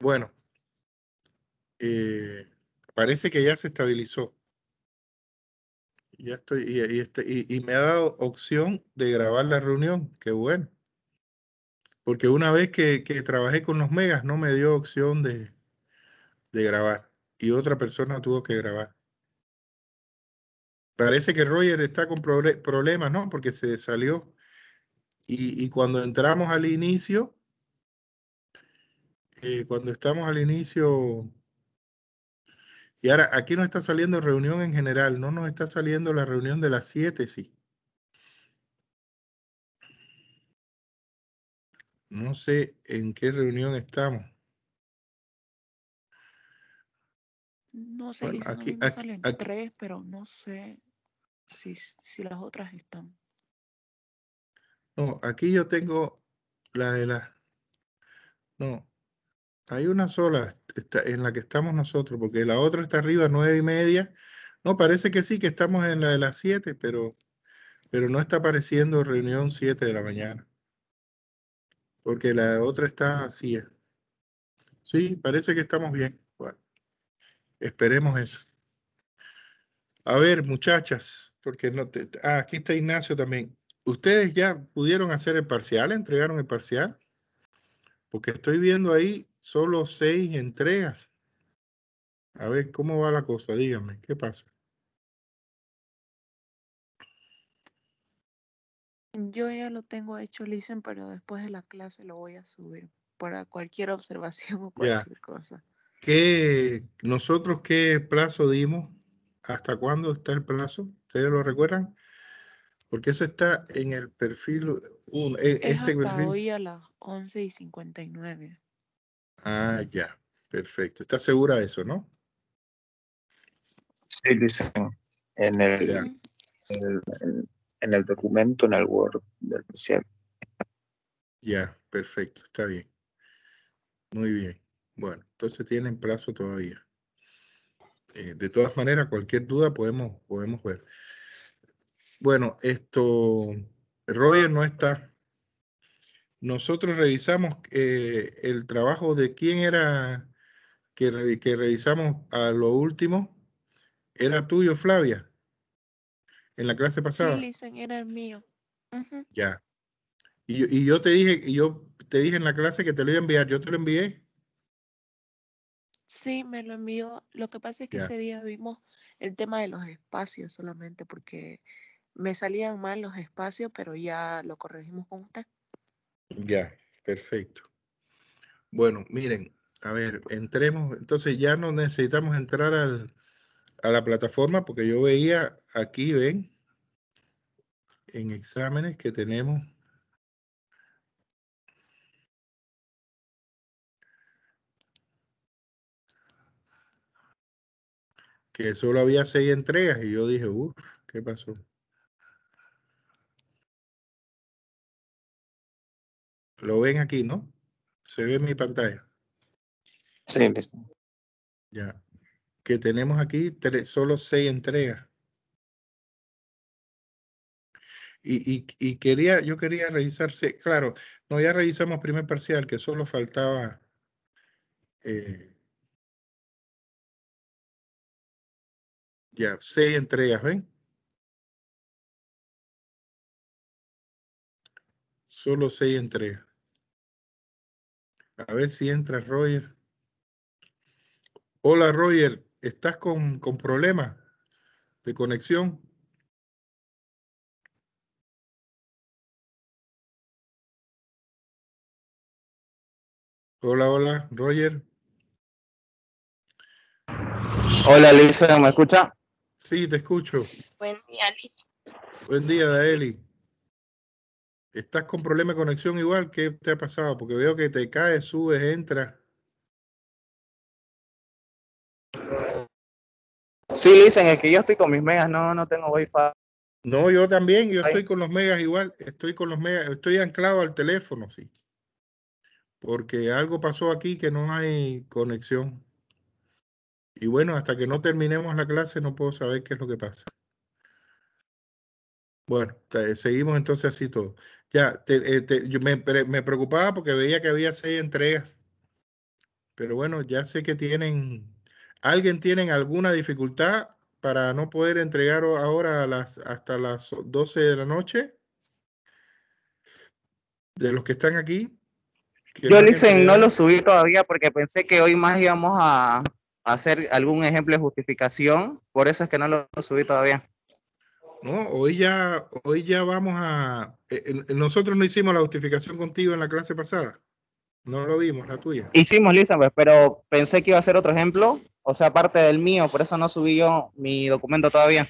Bueno, eh, parece que ya se estabilizó. Ya estoy, este, y, me ha dado opción de grabar la reunión, qué bueno. Porque una vez que, trabajé con los megas no me dio opción de, grabar y otra persona tuvo que grabar. Parece que Roger está con problemas, ¿no? Porque se salió. y, cuando entramos al inicio, eh, cuando estamos al inicio, y ahora aquí no está saliendo reunión en general, no nos está saliendo la reunión de las 7, sí. No sé en qué reunión estamos. No sé, aquí, salen tres, pero no sé si, si las otras están. No, aquí yo tengo la de la... No, hay una sola en la que estamos nosotros, porque la otra está arriba, nueve y media. No, parece que sí, que estamos en la de las siete, pero, pero no está apareciendo reunión siete de la mañana. Porque la otra está así. Sí, parece que estamos bien. Bueno, esperemos eso. A ver, muchachas, porque no te... Ah, aquí está Ignacio también. ¿Ustedes ya pudieron hacer el parcial? ¿Entregaron el parcial? Porque estoy viendo ahí solo seis entregas. A ver, ¿cómo va la cosa? Dígame, ¿qué pasa? Yo ya lo tengo hecho, Listen, pero después de la clase lo voy a subir para cualquier observación o cualquier cosa. ¿Qué, ¿Nosotros qué plazo dimos? ¿Hasta cuándo está el plazo? ¿Ustedes lo recuerdan? Porque eso está en el perfil 1. E, es este hasta hoy a las 11 y Ah, ya, perfecto. ¿Estás segura de eso, no? Sí, Luis. en el, en el, documento, en el Word del Ya, perfecto, está bien. Muy bien. Bueno, entonces tienen plazo todavía. Eh, de todas maneras, cualquier duda podemos, podemos ver. Bueno, esto, Roger no está, nosotros revisamos eh, el trabajo de quién era que, revisamos a lo último. Era tuyo, Flavia, en la clase pasada. Sí, era el mío. Ya. Y, y, yo te dije, yo te dije en la clase que te lo iba a enviar. Yo te lo envié. Sí, me lo envió. Lo que pasa es que ese día vimos el tema de los espacios solamente porque me salían mal los espacios, pero ya lo corregimos con usted. Ya, perfecto. Bueno, miren, a ver, entremos, entonces ya no necesitamos entrar al, a la plataforma porque yo veía aquí, ven, en exámenes que tenemos. que solo había seis entregas y yo dije, uff, ¿qué pasó? Lo ven aquí, ¿no? Se ve en mi pantalla. Sí, listo. Ya. Que tenemos aquí solo seis entregas. Y, y, quería, yo quería revisar, claro, no, ya revisamos primer parcial, que solo faltaba eh, ya, seis entregas, ¿ven? Solo seis entregas. A ver si entra Roger. Hola Roger, ¿estás con, con problemas de conexión? Hola, hola, Roger. Hola, Lisa, ¿me escucha? Sí, te escucho. Buen día, Lisa. Buen día, Daeli estás con problema de conexión igual. ¿Qué te ha pasado? Porque veo que te caes, subes, entras. Sí, dicen, es que yo estoy con mis megas, no, no tengo wifi. No, yo también, yo estoy con los megas igual, estoy con los megas, estoy anclado al teléfono, sí. Porque algo pasó aquí que no hay conexión. Y bueno, hasta que no terminemos la clase no puedo saber qué es lo que pasa. Bueno, seguimos entonces así todo. Ya, te, eh, te, yo me, me, preocupaba porque veía que había seis entregas. Pero bueno, ya sé que tienen, alguien tienen alguna dificultad para no poder entregar ahora las, hasta las 12 de la noche. De los que están aquí. yo, dicen, no lo subí todavía porque pensé que hoy más íbamos a hacer algún ejemplo de justificación. Por eso es que no lo subí todavía. ¿no? Hoy ya, hoy ya vamos a... Eh, nosotros no hicimos la justificación contigo en la clase pasada. No lo vimos, la tuya. Hicimos, Elizabeth, pues, pero pensé que iba a ser otro ejemplo, o sea, aparte del mío, por eso no subí yo mi documento todavía.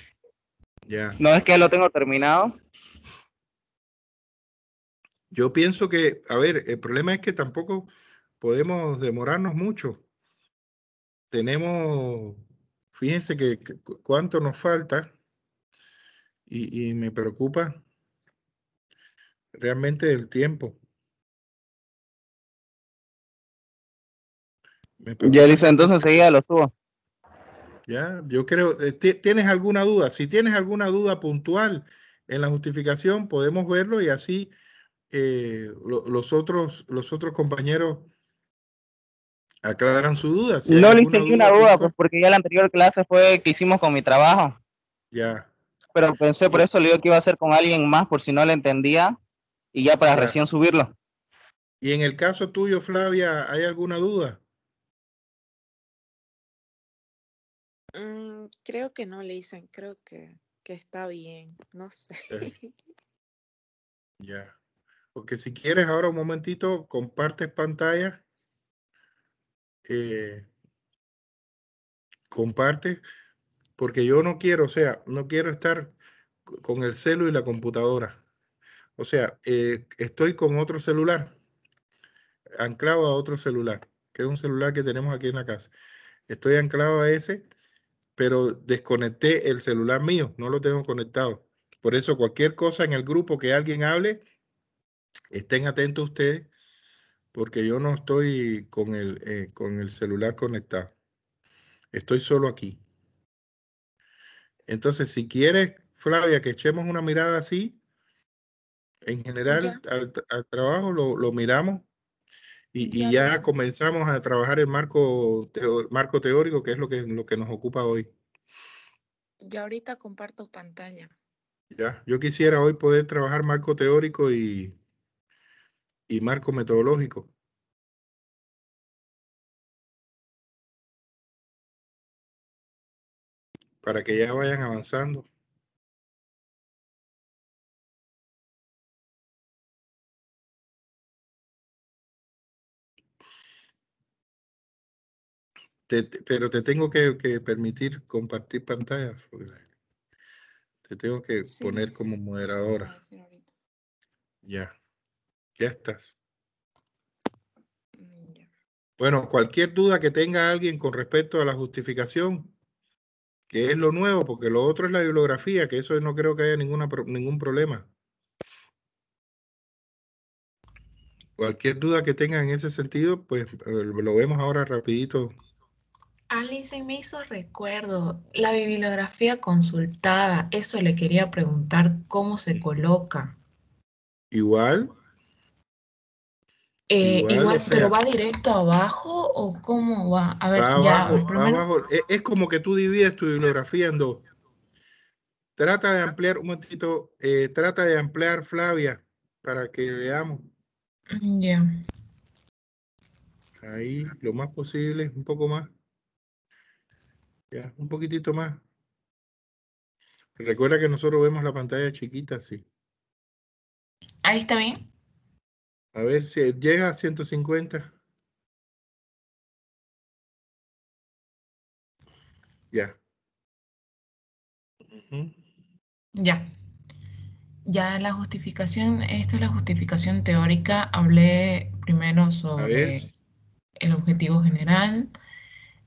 Ya. No es que lo tengo terminado. Yo pienso que, a ver, el problema es que tampoco podemos demorarnos mucho. Tenemos, fíjense que, que cuánto nos falta y, y me preocupa realmente el tiempo. Ya, entonces seguía lo tuvo. Ya, yo creo, eh, ¿tienes alguna duda? Si tienes alguna duda puntual en la justificación, podemos verlo y así eh, los, otros, los otros compañeros aclaran su duda. no le hice ninguna duda, duda pues porque ya la anterior clase fue que hicimos con mi trabajo. Ya, pero pensé, por eso le digo que iba a hacer con alguien más, por si no le entendía, y ya para recién subirlo. Y en el caso tuyo, Flavia, ¿hay alguna duda? Mm, creo que no, le dicen, creo que, que está bien, no sé. Ya. Porque si quieres, ahora un momentito, compartes pantalla. Eh, comparte porque yo no quiero, o sea, no quiero estar con el celu y la computadora. O sea, eh, estoy con otro celular, anclado a otro celular, que es un celular que tenemos aquí en la casa. Estoy anclado a ese, pero desconecté el celular mío, no lo tengo conectado. Por eso cualquier cosa en el grupo que alguien hable, estén atentos ustedes, porque yo no estoy con el, eh, con el celular conectado. Estoy solo aquí. Entonces, si quieres, Flavia, que echemos una mirada así, en general al, trabajo lo, miramos y ya, pues. comenzamos a trabajar el marco, marco teórico, que es lo que, lo que nos ocupa hoy. Ya ahorita comparto pantalla. Ya, yo quisiera hoy poder trabajar marco teórico y, y marco metodológico. para que ya vayan avanzando. pero te tengo que, permitir compartir pantalla. Te tengo que poner como moderadora. ya, ya estás. Mm, bueno, cualquier duda que tenga alguien con respecto a la justificación, que es lo nuevo, porque lo otro es la bibliografía, que eso no creo que haya ninguna, ningún problema. Cualquier duda que tengan en ese sentido, pues eh, lo vemos ahora rapidito. Alice me hizo recuerdo la bibliografía consultada. Eso le quería preguntar cómo se coloca. Igual, eh, igual, pero va directo abajo o cómo va? A ver, ya, abajo, abajo. E-, es, como que tú divides tu bibliografía en dos. Trata de ampliar, un momentito, eh, trata de ampliar, Flavia, para que veamos. Mm, ya. Ahí, lo más posible, un poco más. Ya, un poquitito más. Recuerda que nosotros vemos la pantalla chiquita, sí. Ahí está bien. A ver si llega a 150. Ya. Ya. Ya la justificación, esta es la justificación teórica. Hablé primero sobre el objetivo general.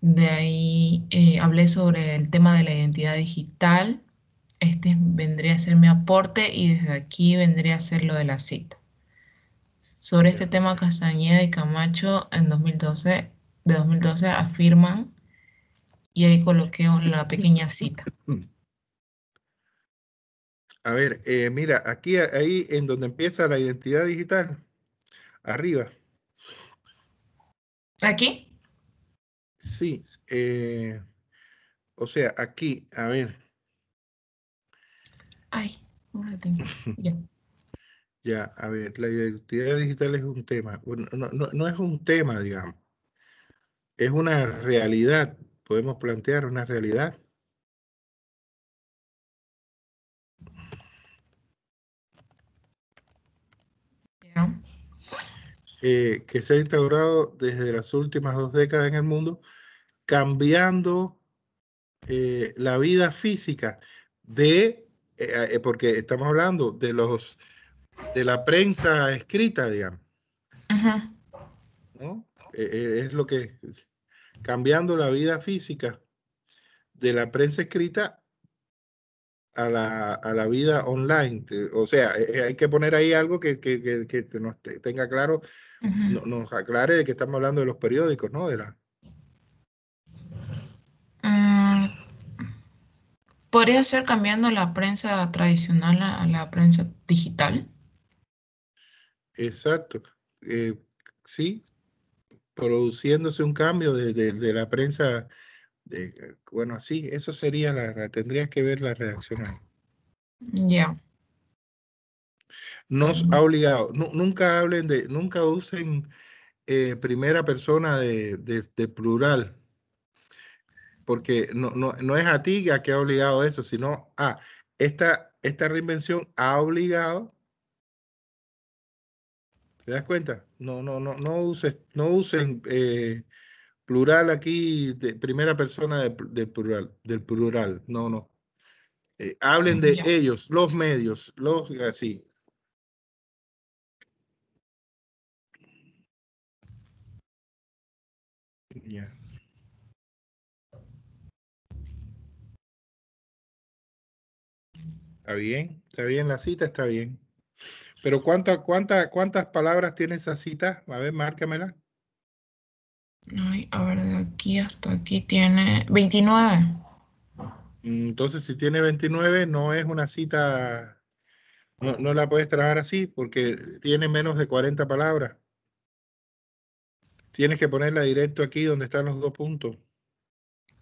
De ahí eh, hablé sobre el tema de la identidad digital. Este vendría a ser mi aporte y desde aquí vendría a ser lo de la cita. Sobre este tema, Castañeda y Camacho en 2012, de 2012 afirman, y ahí coloqué la pequeña cita. A ver, eh, mira, aquí ahí en donde empieza la identidad digital, arriba. ¿Aquí? Sí, eh, o sea, aquí, a ver. Ay, no la Ya. Ya, a ver, la identidad digital es un tema. no, es un tema, digamos. Es una realidad. Podemos plantear una realidad. Eh, que se ha instaurado desde las últimas dos décadas en el mundo, cambiando eh, la vida física de, eh, porque estamos hablando de los de la prensa escrita, digamos. ¿No? E, e, es lo que, cambiando la vida física de la prensa escrita a la, a la vida online. O sea, e, hay que poner ahí algo que, nos tenga claro, nos aclare de que estamos hablando de los periódicos, ¿no? De la... Mm, ¿Podría ser cambiando la prensa tradicional a la prensa digital? Exacto. Eh, sí, produciéndose un cambio de, la prensa. bueno, así, eso sería la, tendrías que ver la redacción Ya. Nos mm. ha obligado, nunca hablen de, nunca usen eh, primera persona de, plural, porque no, es a ti a que ha obligado eso, sino a ah, esta, esta reinvención ha obligado ¿Te das cuenta? No, no, no, no uses, no usen ah. eh, plural aquí, de, primera persona del plural, del plural. No, no. Eh, hablen de ellos, los medios, los así. Ya. Está bien, está bien la cita, está bien. Pero ¿cuánta, cuánta, ¿cuántas palabras tiene esa cita? A ver, márcamela. Ay, a ver, de aquí hasta aquí tiene 29. Mm, entonces, si tiene 29, no es una cita, no, la puedes trabajar así porque tiene menos de 40 palabras. Tienes que ponerla directo aquí donde están los dos puntos.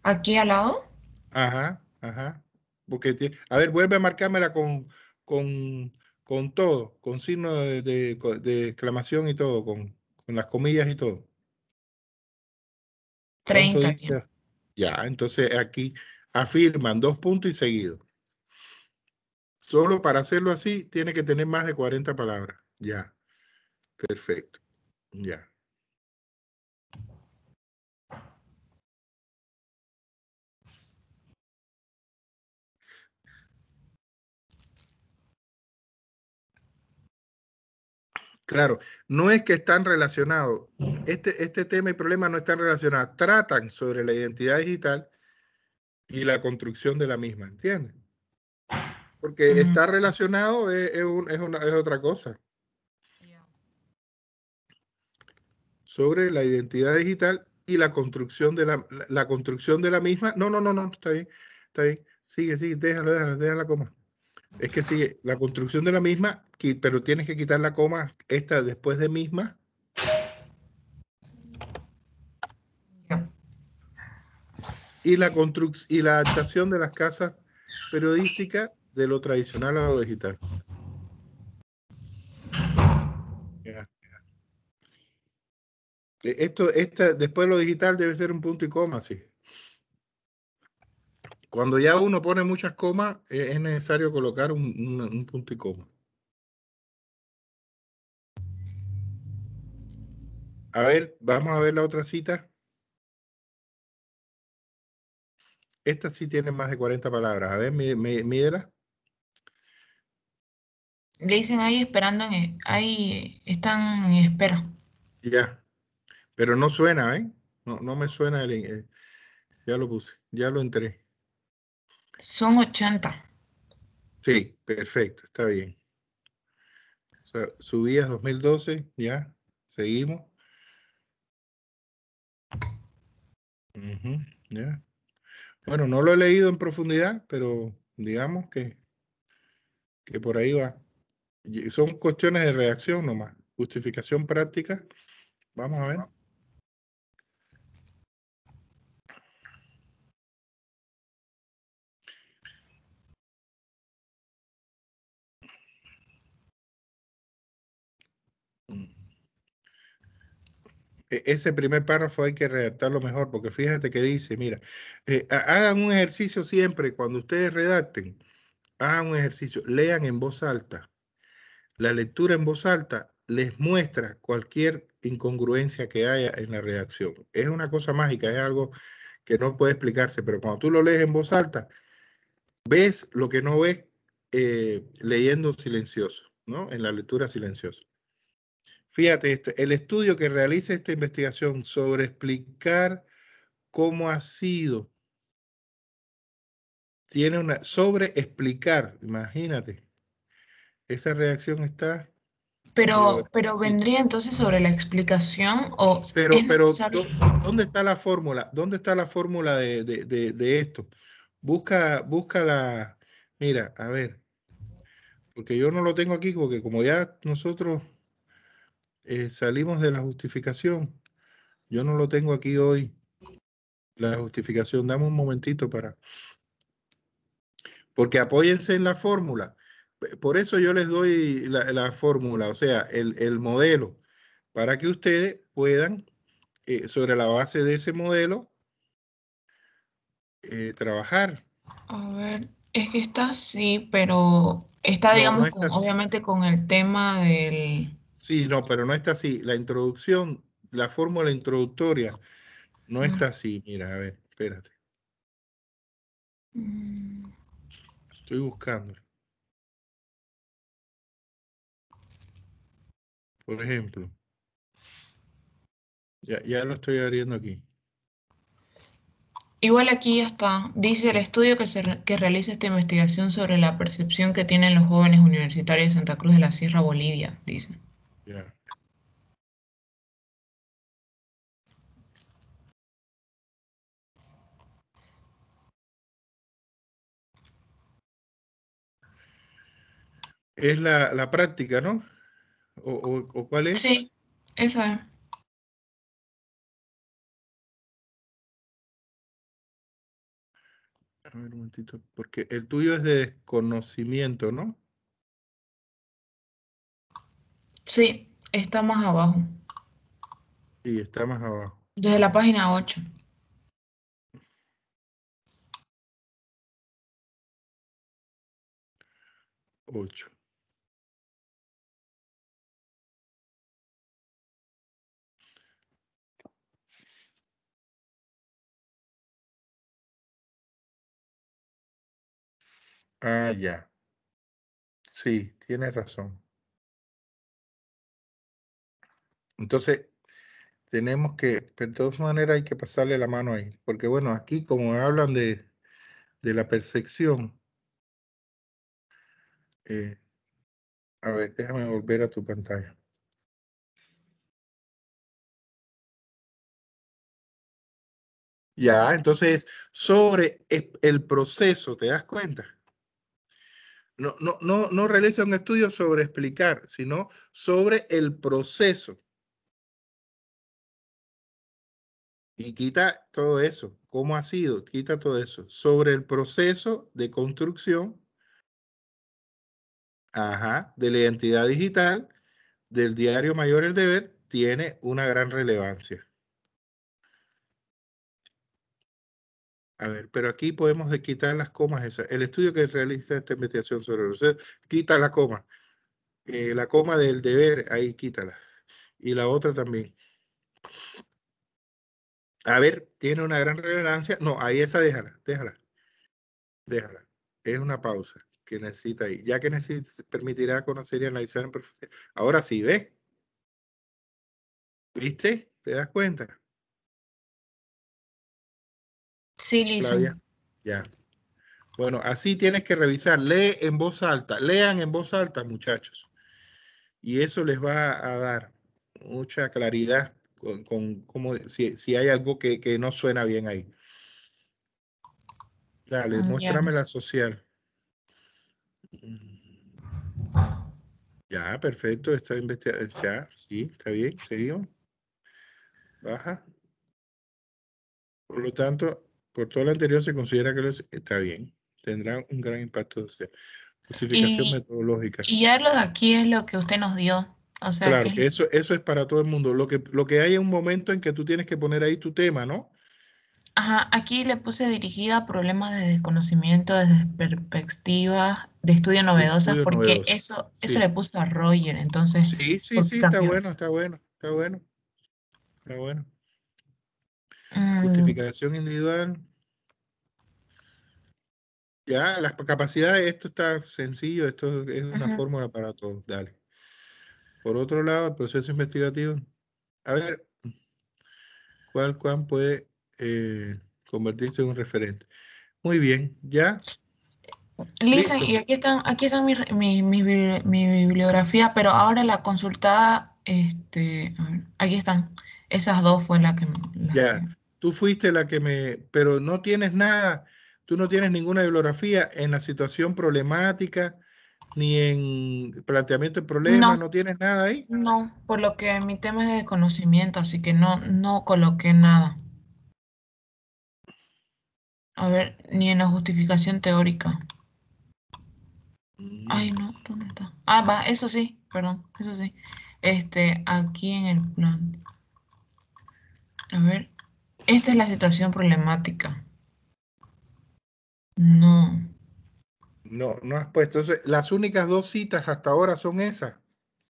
¿Aquí al lado? Ajá, ajá. Porque a ver, vuelve a marcármela con, con con todo, con signo de, exclamación y todo, con, las comillas y todo. 30. Ya, entonces aquí afirman dos puntos y seguido. Solo para hacerlo así, tiene que tener más de 40 palabras. Ya. Perfecto. Ya. Claro, no es que están relacionados. Este, este tema y problema no están relacionados. Tratan sobre la identidad digital y la construcción de la misma, ¿entiendes? Porque estar está relacionado es, una, es otra cosa. Sobre la identidad digital y la construcción de la, construcción de la misma. No, no, no, no, está bien, está Sigue, sigue, déjalo, déjalo, déjala coma. Es que sí, la construcción de la misma, pero tienes que quitar la coma esta después de misma. Y la, y la adaptación de las casas periodísticas de lo tradicional a lo digital. E, esto, esta, después de lo digital debe ser un punto y coma, sí cuando ya uno pone muchas comas, e, es necesario colocar un, punto y coma. A ver, vamos a ver la otra cita. Esta sí tiene más de 40 palabras. A ver, mídela. Le dicen ahí esperando, e, ahí están en espera. Ya, pero no suena, ¿eh? No, no me suena el, eh, Ya lo puse, ya lo entré. Son 80. Sí, perfecto, está bien. Subidas subías 2012, ya, seguimos. ya. Bueno, no lo he leído en profundidad, pero digamos que, que por ahí va. Son cuestiones de reacción nomás. Justificación práctica. Vamos a ver. E-, ese primer párrafo hay que redactarlo mejor, porque fíjate que dice, mira, eh, hagan un ejercicio siempre cuando ustedes redacten, hagan un ejercicio, lean en voz alta. La lectura en voz alta les muestra cualquier incongruencia que haya en la redacción. Es una cosa mágica, es algo que no puede explicarse, pero cuando tú lo lees en voz alta, ves lo que no ves eh, leyendo silencioso, ¿no? En la lectura silenciosa. Fíjate, este, el estudio que realiza esta investigación sobre explicar cómo ha sido, tiene una, sobre explicar, imagínate, esa reacción está... Pero, pero vendría entonces sobre la explicación o... Pero, pero ¿dónde está la fórmula? ¿Dónde está la fórmula de, de esto? Busca, busca la... Mira, a ver, porque yo no lo tengo aquí porque como ya nosotros eh, salimos de la justificación. Yo no lo tengo aquí hoy, la justificación. Dame un momentito para... Porque apóyense en la fórmula. Por eso yo les doy la, fórmula, o sea, el, modelo, para que ustedes puedan, eh, sobre la base de ese modelo, eh, trabajar. A ver, es que está sí, pero está, digamos, obviamente con el tema del, Sí, no, pero no está así. La introducción, la fórmula introductoria, no está así. Mira, a ver, espérate. Mm. Estoy buscando. Por ejemplo. Ya, lo estoy abriendo aquí. Igual aquí ya está. Dice el estudio que, se que realiza esta investigación sobre la percepción que tienen los jóvenes universitarios de Santa Cruz de la Sierra Bolivia, dice. Es la, práctica, ¿no? O, cuál es? Sí, esa. un momentito, porque el tuyo es de desconocimiento, ¿no? Sí, está más abajo. Sí, está más abajo. Desde la página 8. 8. Ah, ya. Sí, tiene razón. Entonces, tenemos que, de todas maneras, hay que pasarle la mano ahí. Porque bueno, aquí como hablan de, de la percepción, eh, a ver, déjame volver a tu pantalla. Ya, entonces, sobre e-, el proceso, ¿te das cuenta? No, no, no, no realiza un estudio sobre explicar, sino sobre el proceso. Y quita todo eso. ¿Cómo ha sido? Quita todo eso. Sobre el proceso de construcción ajá, de la identidad digital del diario mayor el deber tiene una gran relevancia. A ver, pero aquí podemos quitar las comas El estudio que realiza esta investigación sobre el proceso, quita la coma. Eh, la coma del deber, ahí quítala. Y la otra también. A ver, tiene una gran relevancia. No, ahí esa déjala, déjala. Déjala. Es una pausa que necesita ahí. Ya que necesita, permitirá conocer y analizar Ahora sí, ve. ¿Viste? ¿Te das cuenta? Sí, listo. Ya. Bueno, así tienes que revisar. Lee en voz alta. Lean en voz alta, muchachos. Y eso les va a dar mucha claridad con, con como, si, hay algo que, no suena bien ahí. Dale, ah, muéstrame la social. Ya, perfecto, está investigado. Ya, sí, está bien, seguimos. Baja. Por lo tanto, por todo lo anterior se considera que está bien. Tendrá un gran impacto social. Justificación metodológica. Y ya lo de aquí es lo que usted nos dio claro, eso, eso es para todo el mundo. Lo que, lo que hay es un momento en que tú tienes que poner ahí tu tema, ¿no? Ajá, aquí le puse dirigida a problemas de desconocimiento desde perspectiva de estudio novedosas, porque eso, eso le puso a Roger, entonces. Sí, sí, sí, está bueno, está bueno, está bueno. Está mm. bueno. Justificación individual. Ya, las capacidades, esto está sencillo, esto es una fórmula para todos. Dale. Por otro lado, el proceso investigativo. A ver, ¿cuál puede eh, convertirse en un referente? Muy bien, ya. Lisa, y aquí están, aquí están mis, mi, bibliografía, pero ahora la consultada, este, aquí están. Esas dos fue la que. ya, tú fuiste la que me. Pero no tienes nada, tú no tienes ninguna bibliografía en la situación problemática ni en planteamiento de problemas, no, tiene tienes nada ahí. No, por lo que mi tema es de conocimiento, así que no, no coloqué nada. A ver, ni en la justificación teórica. Mm. Ay, no, ¿dónde está? Ah, va, eso sí, perdón, eso sí. Este, aquí en el plan. A ver, esta es la situación problemática. No. No, no has puesto. Entonces, las únicas dos citas hasta ahora son esas.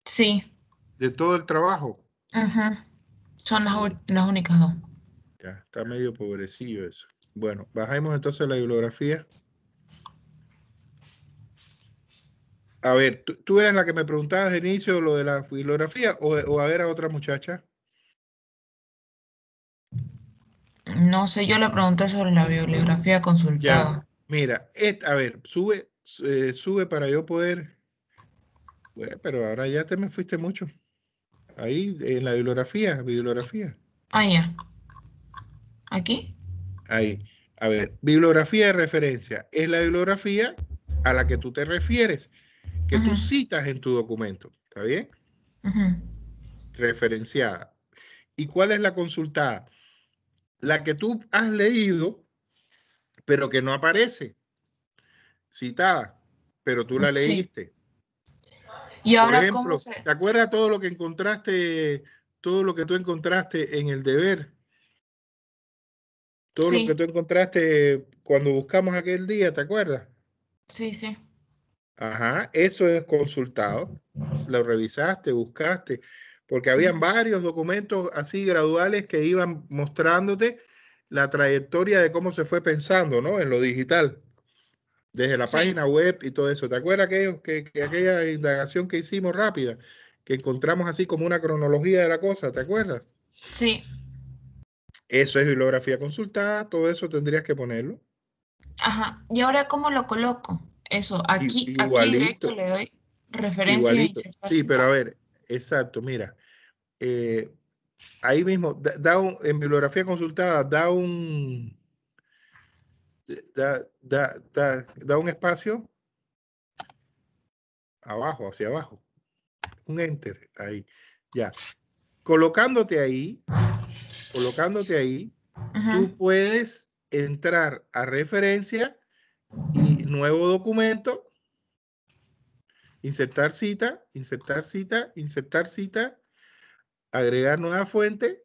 Sí. De todo el trabajo. Ajá. Son las, únicas dos. Ya, está medio pobrecillo eso. Bueno, bajemos entonces la bibliografía. A ver, ¿tú, eras la que me preguntabas al inicio lo de la bibliografía o, a ver a otra muchacha? No sé, yo le pregunté sobre la bibliografía consultada. Mira, a ver, sube, eh, sube para yo poder. Bueno, pero ahora ya te me fuiste mucho. Ahí, en la bibliografía, bibliografía. Ah, ya. ¿Aquí? Ahí. A ver, bibliografía de referencia. Es la bibliografía a la que tú te refieres, que tú citas en tu documento. ¿Está bien? Referenciada. ¿Y cuál es la consultada? La que tú has leído pero que no aparece citada, pero tú la leíste. Y ahora, Por ejemplo, ¿te acuerdas todo lo que encontraste, todo lo que tú encontraste en el deber? Todo lo que tú encontraste cuando buscamos aquel día, ¿te acuerdas? Sí, sí. Ajá, eso es consultado. Lo revisaste, buscaste, porque habían varios documentos así graduales que iban mostrándote la trayectoria de cómo se fue pensando, ¿no? En lo digital, desde la página web y todo eso. ¿Te acuerdas que, que aquella indagación que hicimos rápida, que encontramos así como una cronología de la cosa, ¿te acuerdas? Sí. Eso es bibliografía consultada, todo eso tendrías que ponerlo. Ajá. ¿Y ahora cómo lo coloco? Eso, aquí, aquí aquí le doy referencia. Igualito. Sí, pero a ver, exacto, mira. Eh, ahí mismo, da, en bibliografía consultada, da un, da, un espacio abajo, hacia abajo. Un enter, ahí, ya. Colocándote ahí, colocándote ahí, tú puedes entrar a referencia y nuevo documento, insertar cita, insertar cita, insertar cita, agregar nueva fuente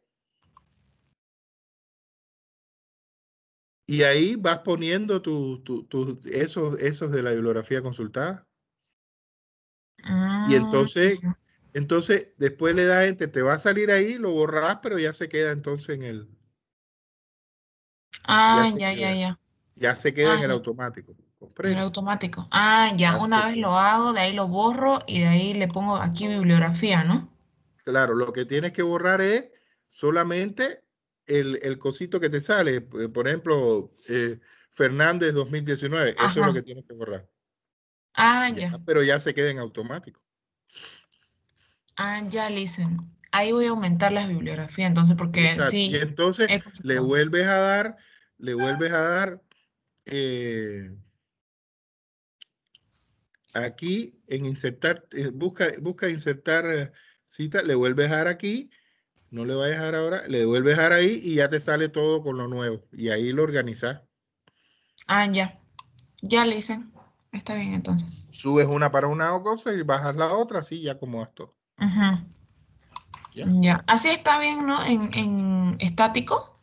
y ahí vas poniendo tu, esos, esos de la bibliografía consultada. y ah, entonces, entonces después le das gente, te va a salir ahí, lo borrarás pero ya se queda entonces en el. Ah, ya, ya, ya, ya. se queda ah, en el automático. En el automático. Ah, ya, una vez lo hago, de ahí lo borro y de ahí le pongo aquí bibliografía, ¿no? Claro, lo que tienes que borrar es solamente el, el cosito que te sale. Por ejemplo, eh, Fernández 2019. Eso es lo que tienes que borrar. Ah, ya. Pero ya se queda en automático. Ah, ya, listen. Ahí voy a aumentar las bibliografía. entonces, porque Exacto. sí. Y entonces le vuelves a dar, le vuelves a dar eh, aquí en insertar, eh, busca, busca insertar le vuelves a dar aquí, no le va a dejar ahora, le vuelves a dar ahí y ya te sale todo con lo nuevo. Y ahí lo organizas. Ah, ya. Ya le dicen. Está bien entonces. Subes una para una cosa y bajas la otra, así ya como todo. Ya. Así está bien, ¿no? En, estático.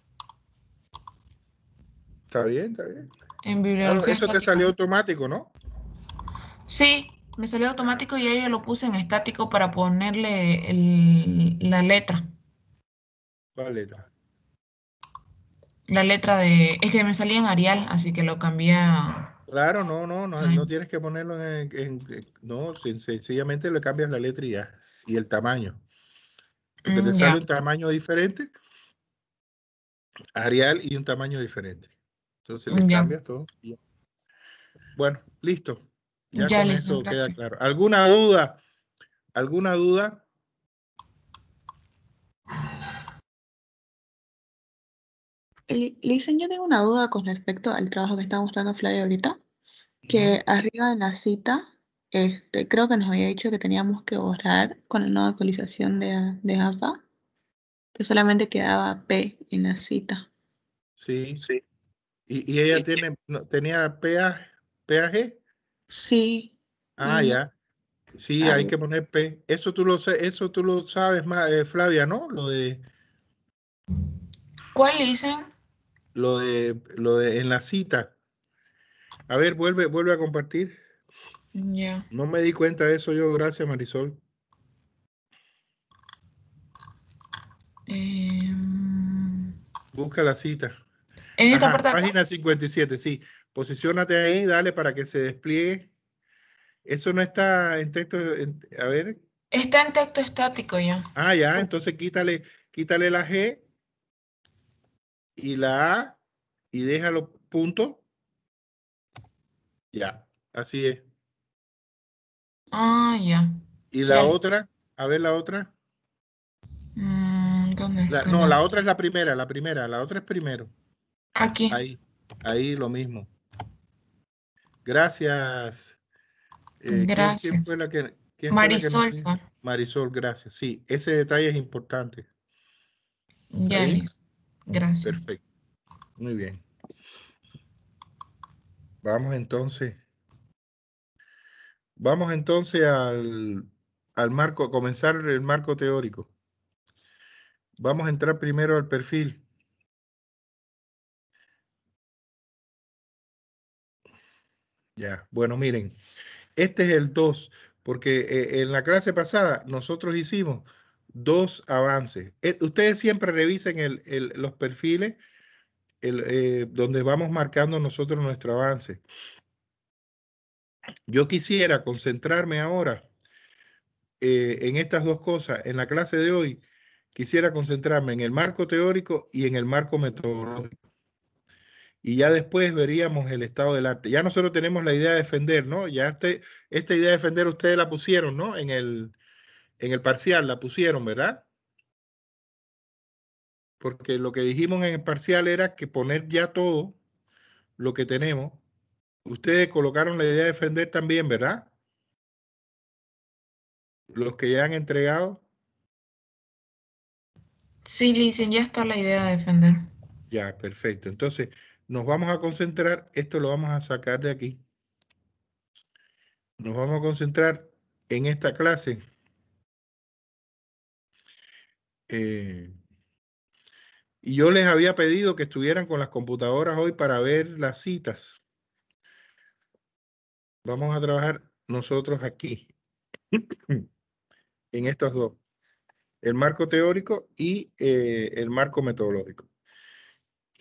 Está bien, está bien. En bibliografía. eso te salió automático, ¿no? Sí, me salió automático y ahí yo lo puse en estático para ponerle la letra. ¿Cuál letra? La letra de... Es que me salía en Arial, así que lo cambié Claro, no, no, no, no tienes que ponerlo en, No, sencillamente le cambias la letra y ya. Y el tamaño. Porque te mm, sale un tamaño diferente, Arial y un tamaño diferente. Entonces le cambias todo. Bueno, listo. Ya, con eso queda claro. ¿Alguna duda? ¿Alguna duda? Listen, yo tengo una duda con respecto al trabajo que está mostrando Flavia ahorita, que arriba de la cita, este, creo que nos había dicho que teníamos que borrar con la nueva actualización de, de AFA, que solamente quedaba P en la cita. Sí, sí. ¿Y, ella tiene, tenía PA, PAG? Sí. Ah, ya. Sí, ah, hay que poner P. Eso tú lo, eso tú lo sabes más, eh, Flavia, ¿no? Lo de. ¿Cuál dicen? Lo de, lo de en la cita. A ver, vuelve, vuelve a compartir. Ya. No me di cuenta de eso yo, gracias, Marisol. Em. Busca la cita. En esta página 57, sí. Posiciónate ahí, dale para que se despliegue. Eso no está en texto, a ver. Está en texto estático ya. Ah, ya, entonces quítale, quítale la G y la A y déjalo punto. Ya, así es. Ah, ya. ¿Y la otra? A ver la otra. Mm, ¿dónde no, la otra es la primera, la primera, la otra es primero. Aquí. Ahí, ahí lo mismo. Gracias. gracias. Marisol. Marisol, gracias. Sí, ese detalle es importante. Ya, Gracias. Perfecto. Muy bien. Vamos entonces. Vamos entonces al, al marco, comenzar el marco teórico. Vamos a entrar primero al perfil. Ya, bueno, miren, este es el 2, porque eh, en la clase pasada nosotros hicimos dos avances. Eh, ustedes siempre revisen los perfiles eh, donde vamos marcando nosotros nuestro avance. Yo quisiera concentrarme ahora en estas dos cosas. En la clase de hoy quisiera concentrarme en el marco teórico y en el marco metodológico y ya después veríamos el estado del arte. Ya nosotros tenemos la idea de defender, ¿no? Ya este, esta idea de defender ustedes la pusieron, ¿no? En el, en el parcial la pusieron, ¿verdad? Porque lo que dijimos en el parcial era que poner ya todo lo que tenemos. Ustedes colocaron la idea de defender también, ¿verdad? Los que ya han entregado. Sí, dicen, ya está la idea de defender. Ya, perfecto. Entonces, nos vamos a concentrar, esto lo vamos a sacar de aquí. Nos vamos a concentrar en esta clase. Eh, y yo les había pedido que estuvieran con las computadoras hoy para ver las citas. Vamos a trabajar nosotros aquí, en estos dos, el marco teórico y eh, el marco metodológico.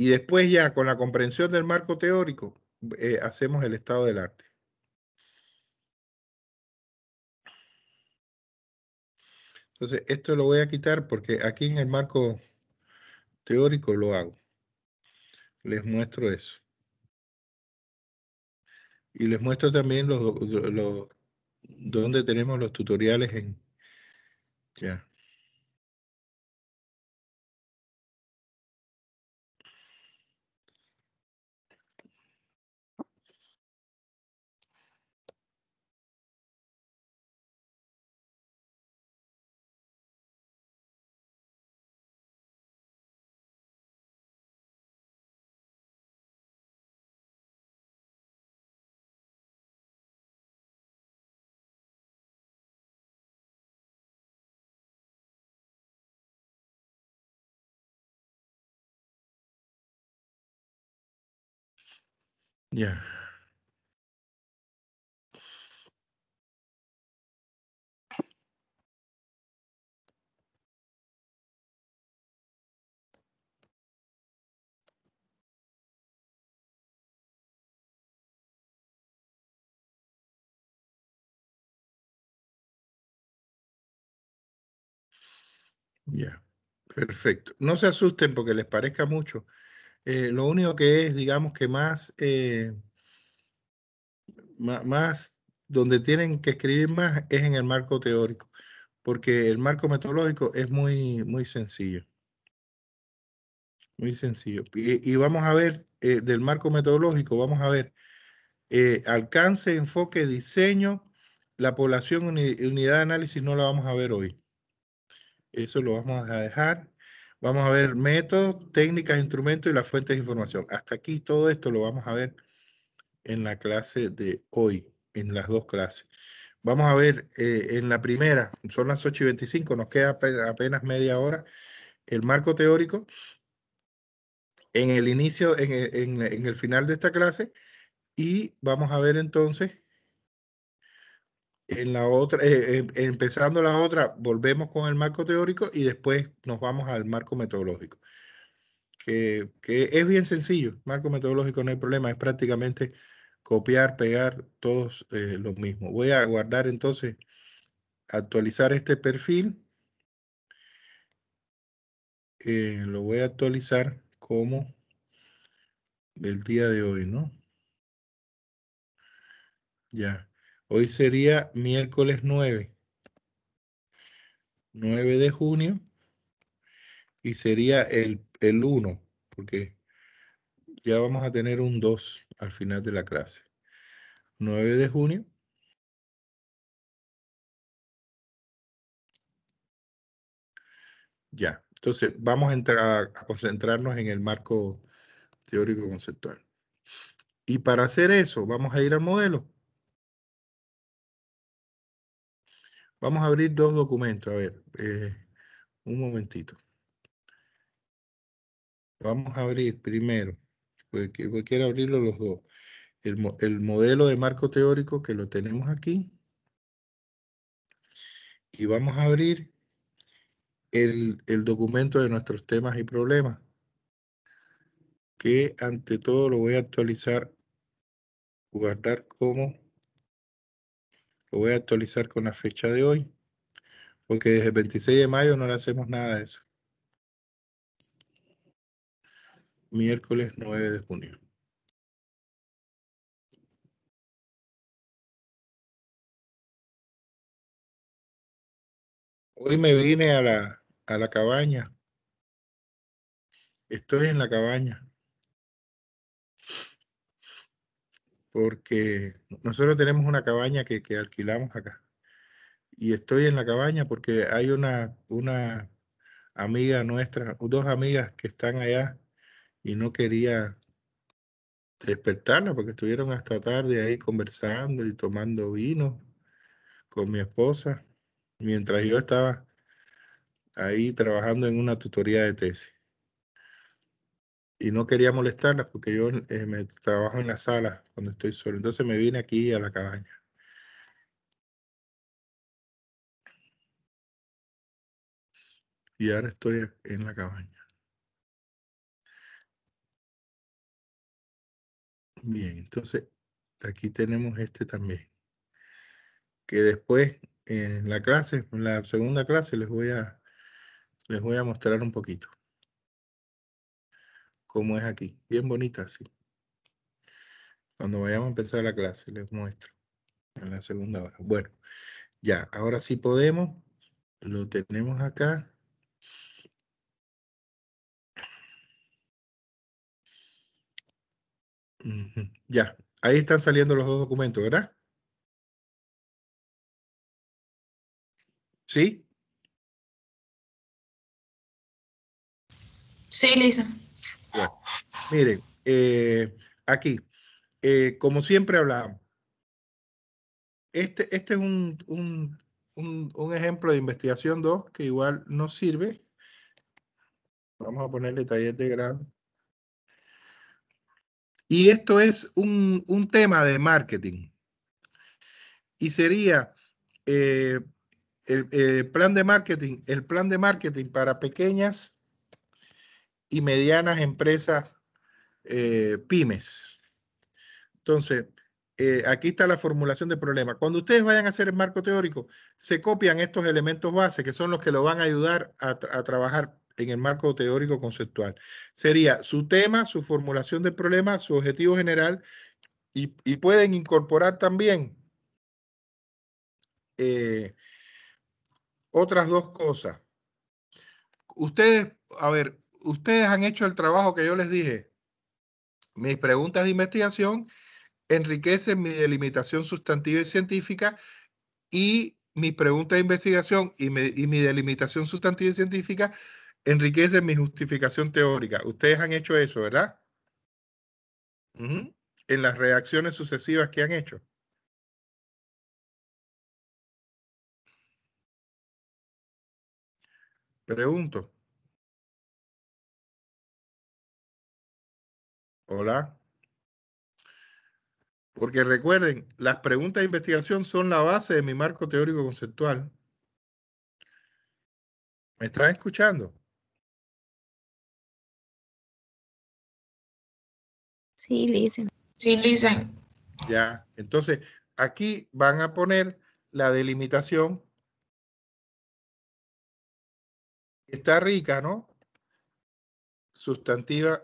Y después ya con la comprensión del marco teórico eh, hacemos el estado del arte. Entonces, esto lo voy a quitar porque aquí en el marco teórico lo hago. Les muestro eso. Y les muestro también donde tenemos los tutoriales en... Ya. Ya. Ya, perfecto. No se asusten porque les parezca mucho. Eh, lo único que es, digamos que más, eh, más, donde tienen que escribir más es en el marco teórico, porque el marco metodológico es muy, muy sencillo. Muy sencillo. Y, vamos a ver eh, del marco metodológico, vamos a ver alcance, enfoque, diseño, la población, unidad de análisis no la vamos a ver hoy. Eso lo vamos a dejar Vamos a ver métodos, técnicas, instrumentos y las fuentes de información. Hasta aquí todo esto lo vamos a ver en la clase de hoy, en las dos clases. Vamos a ver eh, en la primera, son las 8 y 25, nos queda apenas media hora, el marco teórico. En el inicio, en el final de esta clase, y vamos a ver entonces en la otra, eh, eh, empezando la otra, volvemos con el marco teórico y después nos vamos al marco metodológico. Que, es bien sencillo, marco metodológico no hay problema, es prácticamente copiar, pegar, todos eh, los mismos. Voy a guardar entonces, actualizar este perfil. lo voy a actualizar como del día de hoy, ¿no? Ya. Hoy sería miércoles 9. 9 de junio. Y sería el, el 1, porque ya vamos a tener un 2 al final de la clase. 9 de junio. Ya, entonces vamos a, entrar, a concentrarnos en el marco teórico conceptual. Y para hacer eso, vamos a ir al modelo. Vamos a abrir dos documentos, a ver, eh, un momentito. Vamos a abrir primero, porque quiero abrirlo los dos. El, modelo de marco teórico que lo tenemos aquí. Y vamos a abrir el, documento de nuestros temas y problemas, que ante todo lo voy a actualizar, guardar como lo voy a actualizar con la fecha de hoy, porque desde el 26 de mayo no le hacemos nada de eso. Miércoles 9 de junio. Hoy me vine a la, a la cabaña. Estoy en la cabaña. porque nosotros tenemos una cabaña que, alquilamos acá. Y estoy en la cabaña porque hay una, una amiga nuestra, dos amigas que están allá y no quería despertarla porque estuvieron hasta tarde ahí conversando y tomando vino con mi esposa mientras yo estaba ahí trabajando en una tutoría de tesis y no quería molestarla porque yo eh, me trabajo en la sala cuando estoy solo. Entonces me vine aquí a la cabaña. Y ahora estoy en la cabaña. Bien, entonces aquí tenemos este también. Que después en la clase, en la segunda clase les voy a, les voy a mostrar un poquito como es aquí. Bien bonita, así. Cuando vayamos a empezar la clase, les muestro. En la segunda hora. Bueno, ya, ahora sí podemos. Lo tenemos acá. Ya, ahí están saliendo los dos documentos, ¿verdad? ¿Sí? Sí, Lisa. Miren, eh, aquí, eh, como siempre hablamos, este, este, es un, ejemplo de investigación 2 que igual nos sirve. Vamos a ponerle taller de grado. Y esto es un, tema de marketing. Y sería eh, el, el plan de marketing, el plan de marketing para pequeñas y medianas empresas eh, pymes. Entonces, eh, aquí está la formulación del problema. Cuando ustedes vayan a hacer el marco teórico, se copian estos elementos base que son los que lo van a ayudar a, trabajar en el marco teórico conceptual. Sería su tema, su formulación del problema, su objetivo general y, pueden incorporar también eh, otras dos cosas. Ustedes, a ver, ustedes han hecho el trabajo que yo les dije. Mis preguntas de investigación enriquecen mi delimitación sustantiva y científica y mi pregunta de investigación y, mi delimitación sustantiva y científica enriquecen mi justificación teórica. Ustedes han hecho eso, ¿verdad? En las reacciones sucesivas que han hecho. Pregunto. Hola. Porque recuerden, las preguntas de investigación son la base de mi marco teórico conceptual. ¿Me están escuchando? Sí, dicen. Sí, listen. Ya, entonces aquí van a poner la delimitación. Está rica, ¿no? Sustantiva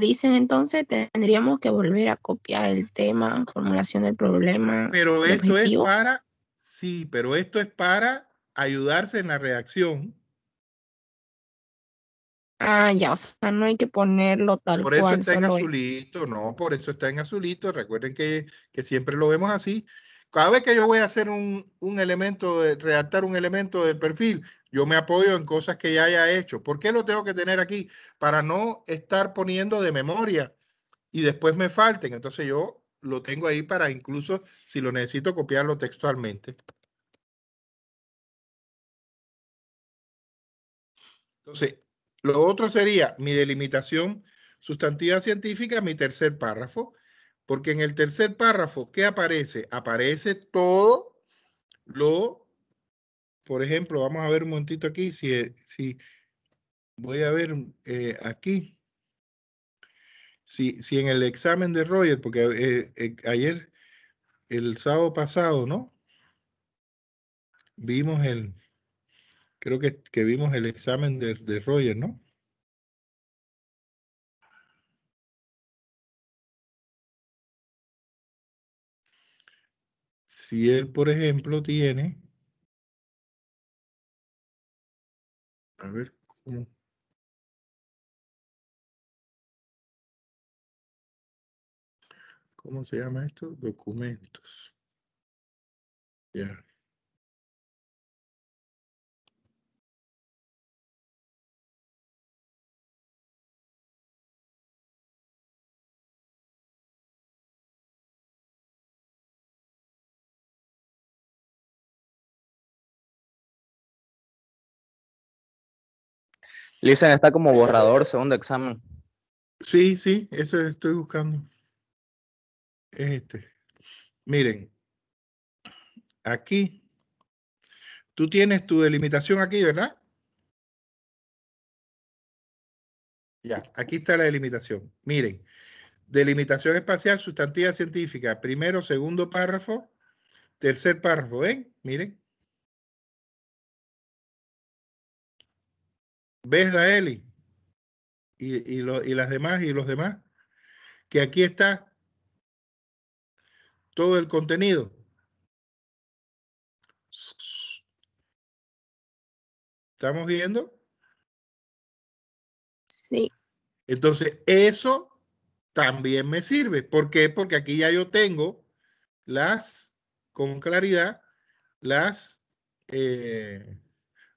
dicen entonces tendríamos que volver a copiar el tema, formulación del problema. Pero esto es para, sí, pero esto es para ayudarse en la redacción. Ah, ya, o sea, no hay que ponerlo tal cual. Por eso está en azulito, no, por eso está en azulito. Recuerden que, que siempre lo vemos así cada vez que yo voy a hacer un, elemento, de, redactar un elemento del perfil, yo me apoyo en cosas que ya haya hecho. ¿Por qué lo tengo que tener aquí? Para no estar poniendo de memoria y después me falten. Entonces yo lo tengo ahí para incluso si lo necesito copiarlo textualmente. Entonces, lo otro sería mi delimitación sustantiva científica, mi tercer párrafo. Porque en el tercer párrafo, ¿qué aparece? Aparece todo lo, por ejemplo, vamos a ver un momentito aquí, si, si voy a ver eh, aquí, si, si, en el examen de Roger, porque eh, eh, ayer, el sábado pasado, ¿no? Vimos el, creo que, que vimos el examen de, de Roger, ¿no? si él, por ejemplo, tiene, a ver, ¿cómo? ¿Cómo se llama esto? Documentos. Ya. Listen está como borrador, segundo examen. Sí, sí, eso estoy buscando. este. Miren, aquí, tú tienes tu delimitación aquí, ¿verdad? Ya, aquí está la delimitación. Miren, delimitación espacial, sustantiva científica, primero, segundo párrafo, tercer párrafo, ¿eh? Miren. ¿Ves, Eli Y, y, y las demás y los demás. Que aquí está todo el contenido. ¿Estamos viendo? Sí. Entonces, eso también me sirve. ¿Por qué? Porque aquí ya yo tengo las, con claridad, las, eh,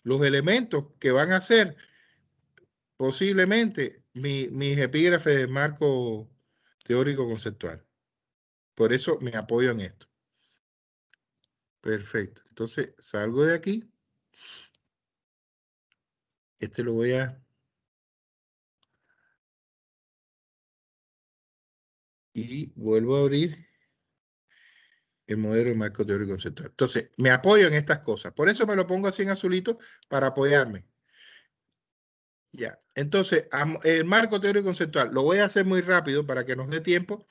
los elementos que van a ser posiblemente mis epígrafes de marco teórico conceptual. Por eso me apoyo en esto. Perfecto. Entonces salgo de aquí. Este lo voy a... Y vuelvo a abrir el modelo de marco teórico conceptual. Entonces, me apoyo en estas cosas. Por eso me lo pongo así en azulito para apoyarme. Ya, entonces, el marco teórico conceptual, lo voy a hacer muy rápido para que nos dé tiempo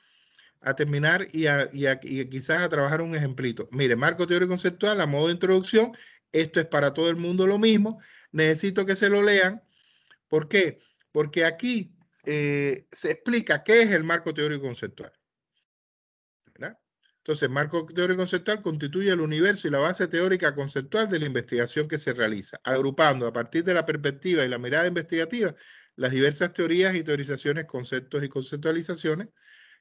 a terminar y, quizás a trabajar un ejemplito. Mire, marco teórico conceptual a modo de introducción, esto es para todo el mundo lo mismo, necesito que se lo lean. ¿Por qué? Porque aquí eh, se explica qué es el marco teórico conceptual. Entonces, marco teórico conceptual constituye el universo y la base teórica conceptual de la investigación que se realiza, agrupando a partir de la perspectiva y la mirada investigativa las diversas teorías y teorizaciones, conceptos y conceptualizaciones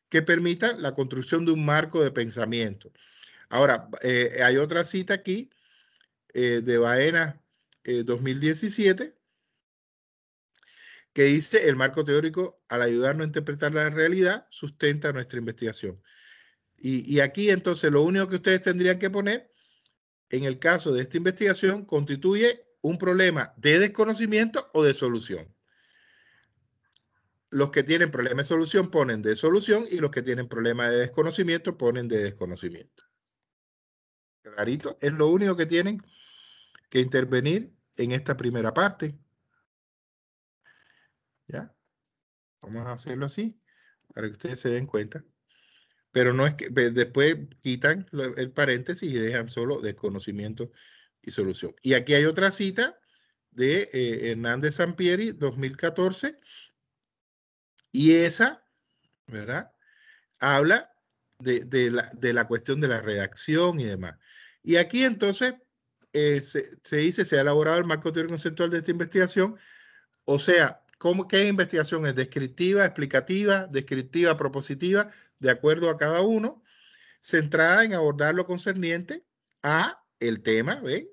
que permitan la construcción de un marco de pensamiento. Ahora, eh, hay otra cita aquí eh, de Baena 2017 eh, que dice el marco teórico al ayudarnos a interpretar la realidad sustenta nuestra investigación. Y, aquí entonces lo único que ustedes tendrían que poner, en el caso de esta investigación, constituye un problema de desconocimiento o de solución. Los que tienen problema de solución ponen de solución y los que tienen problema de desconocimiento ponen de desconocimiento. Clarito, es lo único que tienen que intervenir en esta primera parte. ¿Ya? Vamos a hacerlo así para que ustedes se den cuenta. Pero no es que después quitan el paréntesis y dejan solo desconocimiento y solución. Y aquí hay otra cita de eh, Hernández Sampieri, 2014, y esa, ¿verdad? Habla de, la, cuestión de la redacción y demás. Y aquí entonces eh, se, se, dice, se ha elaborado el marco teórico conceptual de esta investigación, o sea, ¿Qué investigación es? Descriptiva, explicativa, descriptiva, propositiva, de acuerdo a cada uno, centrada en abordar lo concerniente a el tema, ¿ven?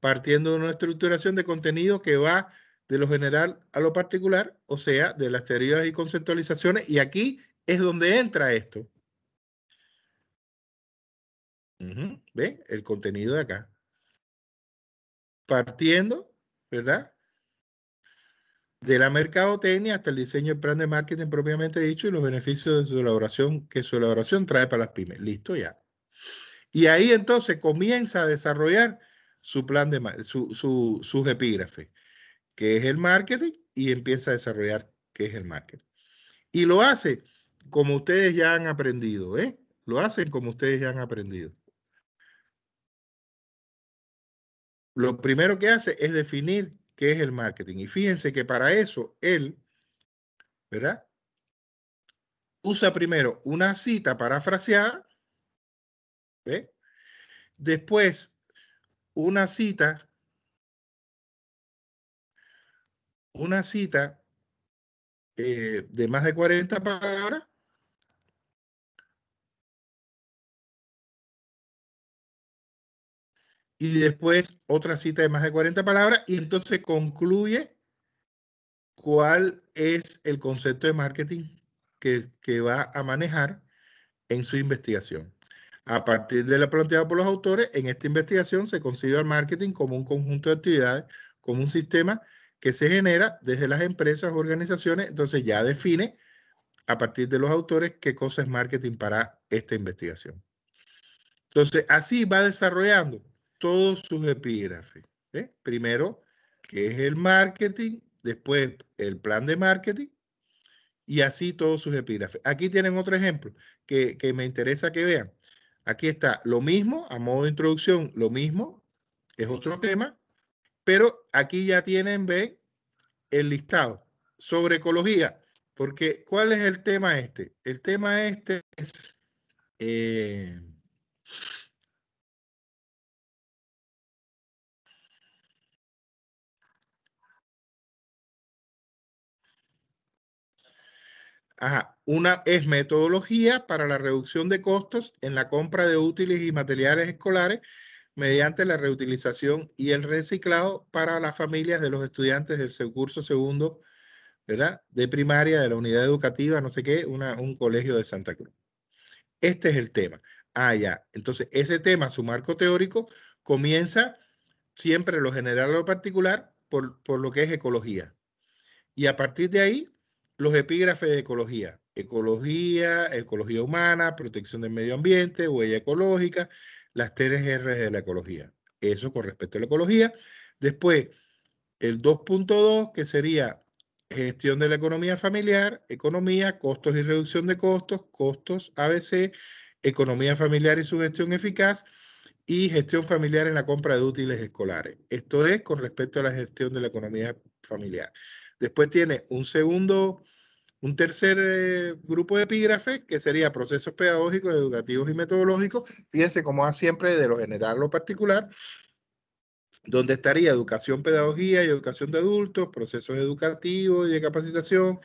Partiendo de una estructuración de contenido que va de lo general a lo particular, o sea, de las teorías y conceptualizaciones, y aquí es donde entra esto. ¿Ven? El contenido de acá. Partiendo, ¿verdad? de la mercadotecnia hasta el diseño del plan de marketing propiamente dicho y los beneficios de su elaboración que su elaboración trae para las pymes. Listo ya. Y ahí entonces comienza a desarrollar su plan de su, sus epígrafes, que es el marketing, y empieza a desarrollar qué es el marketing. Y lo hace como ustedes ya han aprendido, ¿eh? Lo hacen como ustedes ya han aprendido. Lo primero que hace es definir qué es el marketing. Y fíjense que para eso él, ¿verdad? Usa primero una cita parafraseada, ¿ve? Después una cita, una cita eh, de más de 40 palabras y después otra cita de más de 40 palabras y entonces concluye cuál es el concepto de marketing que, va a manejar en su investigación. A partir de lo planteado por los autores, en esta investigación se concibe el marketing como un conjunto de actividades, como un sistema que se genera desde las empresas, organizaciones, entonces ya define a partir de los autores qué cosa es marketing para esta investigación. Entonces, así va desarrollando todos sus epígrafes. ¿eh? Primero, que es el marketing, después el plan de marketing y así todos sus epígrafes. Aquí tienen otro ejemplo que, me interesa que vean. Aquí está lo mismo, a modo de introducción, lo mismo, es otro tema, pero aquí ya tienen, ve, el listado sobre ecología, porque ¿cuál es el tema este? El tema este es eh, Una es metodología para la reducción de costos en la compra de útiles y materiales escolares mediante la reutilización y el reciclado para las familias de los estudiantes del curso segundo, ¿verdad? De primaria, de la unidad educativa, no sé qué, un colegio de Santa Cruz. Este es el tema. Ah, ya. Entonces, ese tema, su marco teórico, comienza siempre lo general o lo particular por, por lo que es ecología. Y a partir de ahí, los epígrafes de ecología. Ecología, ecología humana, protección del medio ambiente, huella ecológica, las tres R's de la ecología. Eso con respecto a la ecología. Después, el 2.2, que sería gestión de la economía familiar, economía, costos y reducción de costos, costos ABC, economía familiar y su gestión eficaz, y gestión familiar en la compra de útiles escolares. Esto es con respecto a la gestión de la economía familiar. Después tiene un segundo, un tercer eh, grupo de epígrafes, que sería procesos pedagógicos, educativos y metodológicos. Fíjense cómo va siempre de lo general a lo particular, donde estaría educación, pedagogía y educación de adultos, procesos educativos y de capacitación,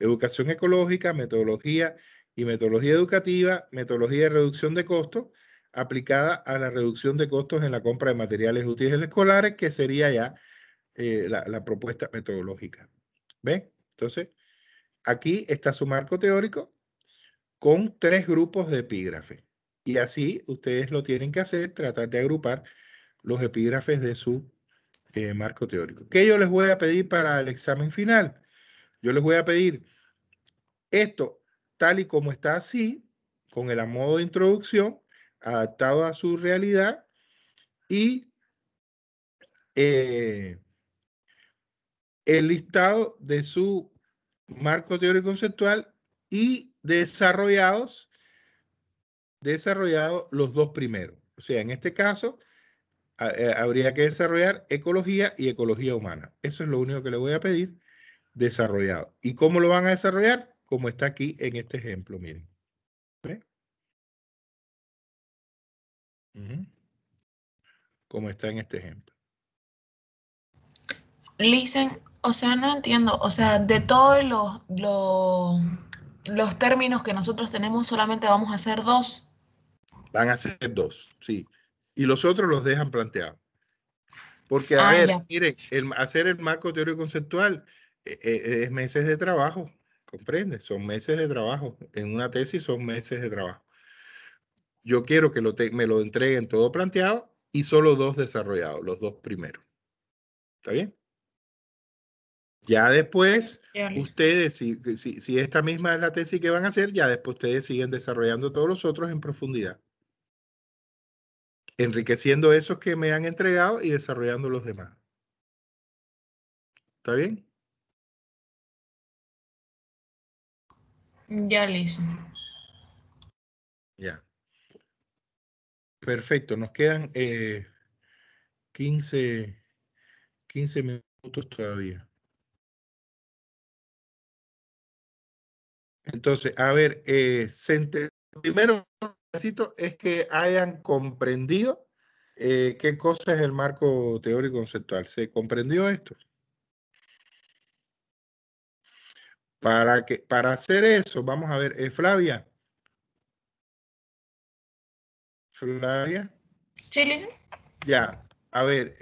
educación ecológica, metodología y metodología educativa, metodología de reducción de costos, aplicada a la reducción de costos en la compra de materiales útiles escolares, que sería ya eh, la, propuesta metodológica. ¿Ven? Entonces, aquí está su marco teórico con tres grupos de epígrafes. Y así ustedes lo tienen que hacer, tratar de agrupar los epígrafes de su eh, marco teórico. ¿Qué yo les voy a pedir para el examen final? Yo les voy a pedir esto tal y como está así, con el modo de introducción, adaptado a su realidad y eh, el listado de su marco teórico conceptual y desarrollados, desarrollados los dos primeros. O sea, en este caso, eh, habría que desarrollar ecología y ecología humana. Eso es lo único que le voy a pedir, desarrollado. ¿Y cómo lo van a desarrollar? Como está aquí en este ejemplo, miren. Como está en este ejemplo. Listen, o sea, no entiendo. O sea, de todos los, los, términos que nosotros tenemos, solamente vamos a hacer dos. Van a ser dos, sí. Y los otros los dejan planteados. Porque, a ah, ver, miren, hacer el marco teórico conceptual eh, eh, eh, es meses de trabajo, comprende, son meses de trabajo. En una tesis son meses de trabajo. Yo quiero que me lo entreguen todo planteado y solo dos desarrollados, los dos primeros. ¿Está bien? Ya después, ustedes, si, esta misma es la tesis que van a hacer, ya después ustedes siguen desarrollando todos los otros en profundidad. Enriqueciendo esos que me han entregado y desarrollando los demás. ¿Está bien? Ya listo. Ya. Perfecto, nos quedan 15 eh, minutos todavía. Entonces, a ver, eh, primero necesito es que hayan comprendido eh, qué cosa es el marco teórico conceptual. ¿Se comprendió esto? Para, que, para hacer eso, vamos a ver, eh, Flavia. Flavia. Sí, Ya, a ver,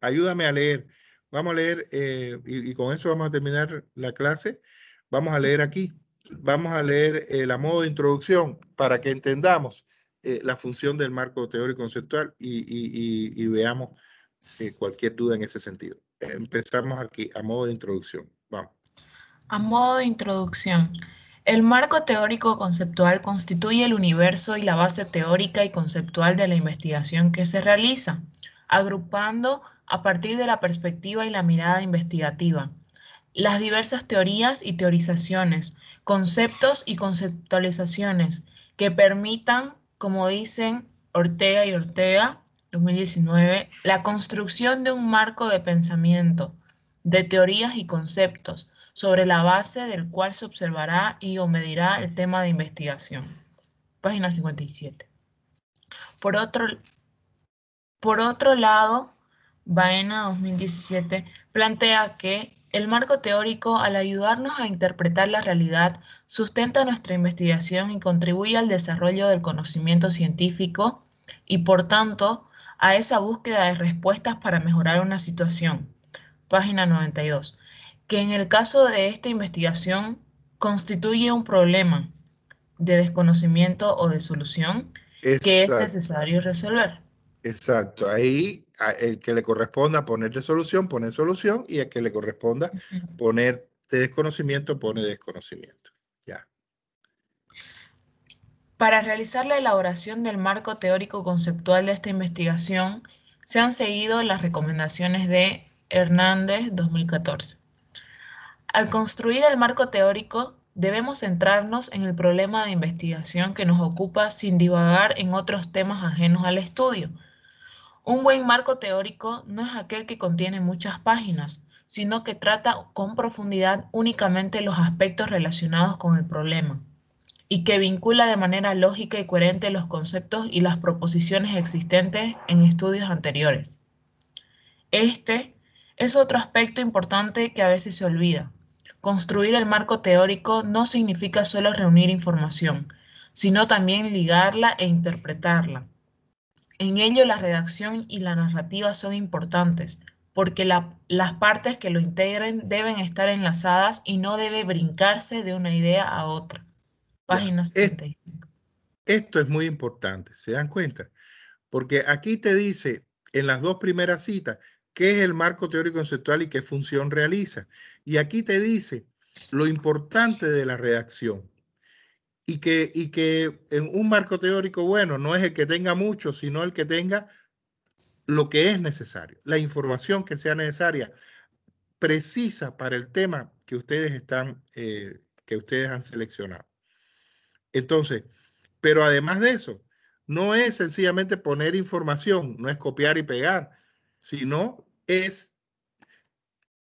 ayúdame a leer. Vamos a leer, y con eso vamos a terminar la clase. Vamos a leer aquí vamos a leer eh, a modo de introducción para que entendamos eh, la función del marco teórico conceptual y, veamos eh, cualquier duda en ese sentido. Empezamos aquí a modo de introducción. Vamos. A modo de introducción. El marco teórico conceptual constituye el universo y la base teórica y conceptual de la investigación que se realiza, agrupando a partir de la perspectiva y la mirada investigativa las diversas teorías y teorizaciones, conceptos y conceptualizaciones que permitan, como dicen Ortega y Ortega, 2019, la construcción de un marco de pensamiento, de teorías y conceptos, sobre la base del cual se observará y o medirá el tema de investigación. Página 57. Por otro, por otro lado, Baena 2017 plantea que el marco teórico, al ayudarnos a interpretar la realidad, sustenta nuestra investigación y contribuye al desarrollo del conocimiento científico y, por tanto, a esa búsqueda de respuestas para mejorar una situación. Página 92. Que en el caso de esta investigación constituye un problema de desconocimiento o de solución que es necesario resolver. Exacto. Ahí el que le corresponda poner de solución, pone solución, y el que le corresponda poner de desconocimiento, pone desconocimiento. Ya. Para realizar la elaboración del marco teórico conceptual de esta investigación, se han seguido las recomendaciones de Hernández 2014. Al construir el marco teórico, debemos centrarnos en el problema de investigación que nos ocupa sin divagar en otros temas ajenos al estudio un buen marco teórico no es aquel que contiene muchas páginas, sino que trata con profundidad únicamente los aspectos relacionados con el problema y que vincula de manera lógica y coherente los conceptos y las proposiciones existentes en estudios anteriores. Este es otro aspecto importante que a veces se olvida. Construir el marco teórico no significa solo reunir información, sino también ligarla e interpretarla en ello la redacción y la narrativa son importantes, porque las partes que lo integren deben estar enlazadas y no debe brincarse de una idea a otra. Página 75. Esto es muy importante, ¿se dan cuenta? Porque aquí te dice en las dos primeras citas qué es el marco teórico conceptual y qué función realiza. Y aquí te dice lo importante de la redacción y que, y que en un marco teórico bueno no es el que tenga mucho, sino el que tenga lo que es necesario, la información que sea necesaria, precisa para el tema que ustedes están, eh, que ustedes han seleccionado. Entonces, pero además de eso, no es sencillamente poner información, no es copiar y pegar, sino es,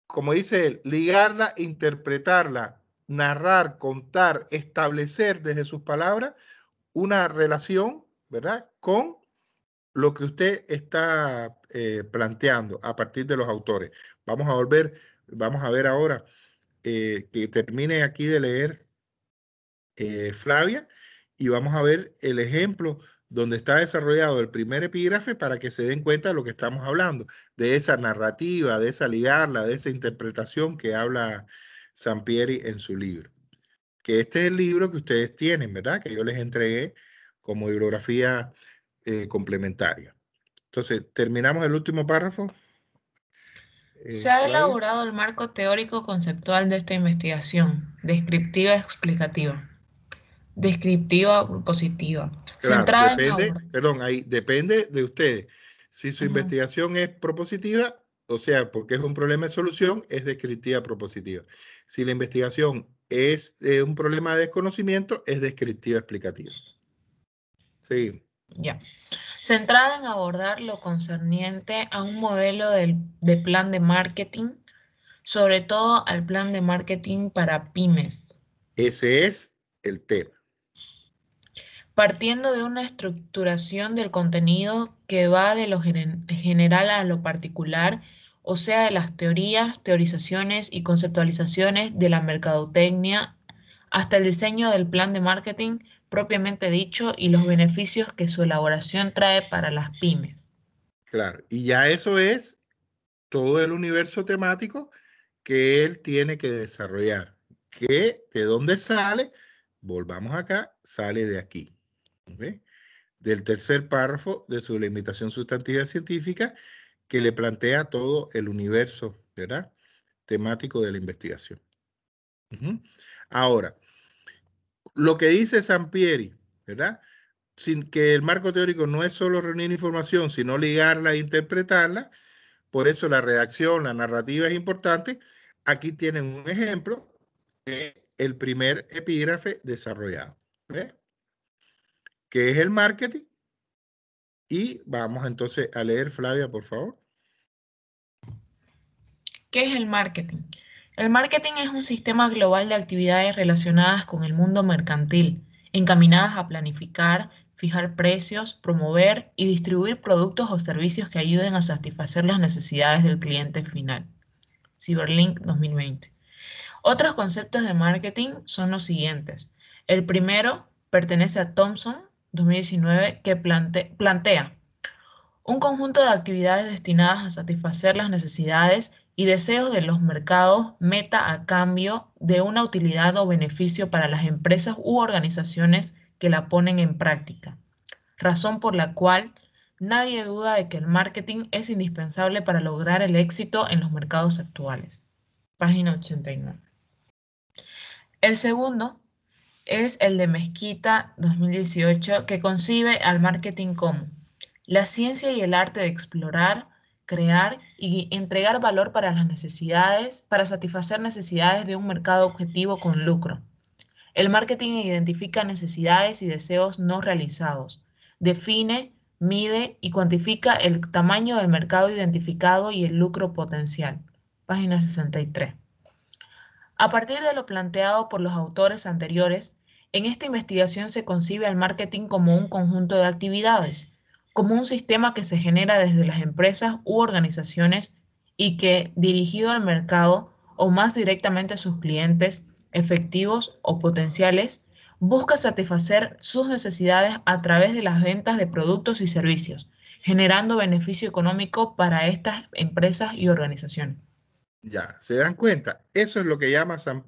como dice él, ligarla, interpretarla, narrar, contar, establecer desde sus palabras una relación, ¿verdad? Con lo que usted está eh, planteando a partir de los autores. Vamos a volver, vamos a ver ahora eh, que termine aquí de leer eh, Flavia y vamos a ver el ejemplo donde está desarrollado el primer epígrafe para que se den cuenta de lo que estamos hablando, de esa narrativa, de esa ligarla, de esa interpretación que habla Sampieri en su libro. Que este es el libro que ustedes tienen, ¿verdad? Que yo les entregué como bibliografía eh, complementaria. Entonces, terminamos el último párrafo. Eh, Se ha elaborado el marco teórico conceptual de esta investigación, descriptiva explicativa. Descriptiva propositiva. centrada depende, perdón, ahí depende de ustedes. Si su investigación es propositiva, o sea, porque es un problema de solución, es descriptiva propositiva. Si la investigación es eh, un problema de desconocimiento, es descriptiva explicativa. Sí. Ya. Centrada en abordar lo concerniente a un modelo de, de plan de marketing, sobre todo al plan de marketing para pymes. Ese es el tema partiendo de una estructuración del contenido que va de lo general a lo particular o sea de las teorías, teorizaciones y conceptualizaciones de la mercadotecnia hasta el diseño del plan de marketing propiamente dicho y los beneficios que su elaboración trae para las pymes. Claro, y ya eso es todo el universo temático que él tiene que desarrollar. ¿Qué, de dónde sale, volvamos acá, sale de aquí. Del tercer párrafo de su limitación sustantiva científica que le plantea todo el universo, ¿verdad? Temático de la investigación. Ahora, lo que dice Sampieri, ¿verdad? Sin que el marco teórico no es solo reunir información, sino ligarla e interpretarla. Por eso la redacción, la narrativa es importante. Aquí tienen un ejemplo el primer epígrafe desarrollado, que es el marketing y vamos entonces a leer, Flavia, por favor. ¿Qué es el marketing? El marketing es un sistema global de actividades relacionadas con el mundo mercantil, encaminadas a planificar, fijar precios, promover y distribuir productos o servicios que ayuden a satisfacer las necesidades del cliente final. Cyberlink 2020. Otros conceptos de marketing son los siguientes. El primero pertenece a Thomson 2019 que plantea un conjunto de actividades destinadas a satisfacer las necesidades y deseos de los mercados meta a cambio de una utilidad o beneficio para las empresas u organizaciones que la ponen en práctica, razón por la cual nadie duda de que el marketing es indispensable para lograr el éxito en los mercados actuales. Página 89. El segundo es el de Mezquita 2018 que concibe al marketing como la ciencia y el arte de explorar, crear y entregar valor para las necesidades, para satisfacer necesidades de un mercado objetivo con lucro. El marketing identifica necesidades y deseos no realizados, define, mide y cuantifica el tamaño del mercado identificado y el lucro potencial. Página 63. A partir de lo planteado por los autores anteriores, en esta investigación se concibe al marketing como un conjunto de actividades, como un sistema que se genera desde las empresas u organizaciones y que, dirigido al mercado o más directamente a sus clientes, efectivos o potenciales, busca satisfacer sus necesidades a través de las ventas de productos y servicios, generando beneficio económico para estas empresas y organizaciones. Ya, se dan cuenta, eso es lo que llama San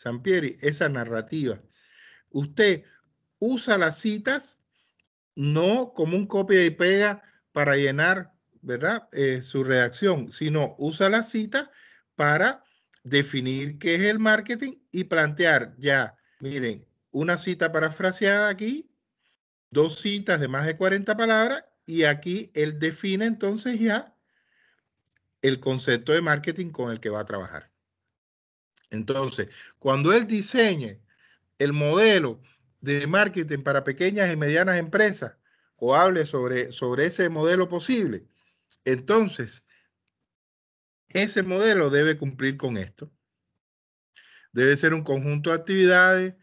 Sampieri, esa narrativa. Usted usa las citas no como un copia y pega para llenar, ¿verdad? Eh, su redacción, sino usa las citas para definir qué es el marketing y plantear ya, miren, una cita parafraseada aquí, dos citas de más de 40 palabras y aquí él define entonces ya el concepto de marketing con el que va a trabajar. Entonces, cuando él diseñe el modelo de marketing para pequeñas y medianas empresas o hable sobre, sobre ese modelo posible, entonces ese modelo debe cumplir con esto. Debe ser un conjunto de actividades,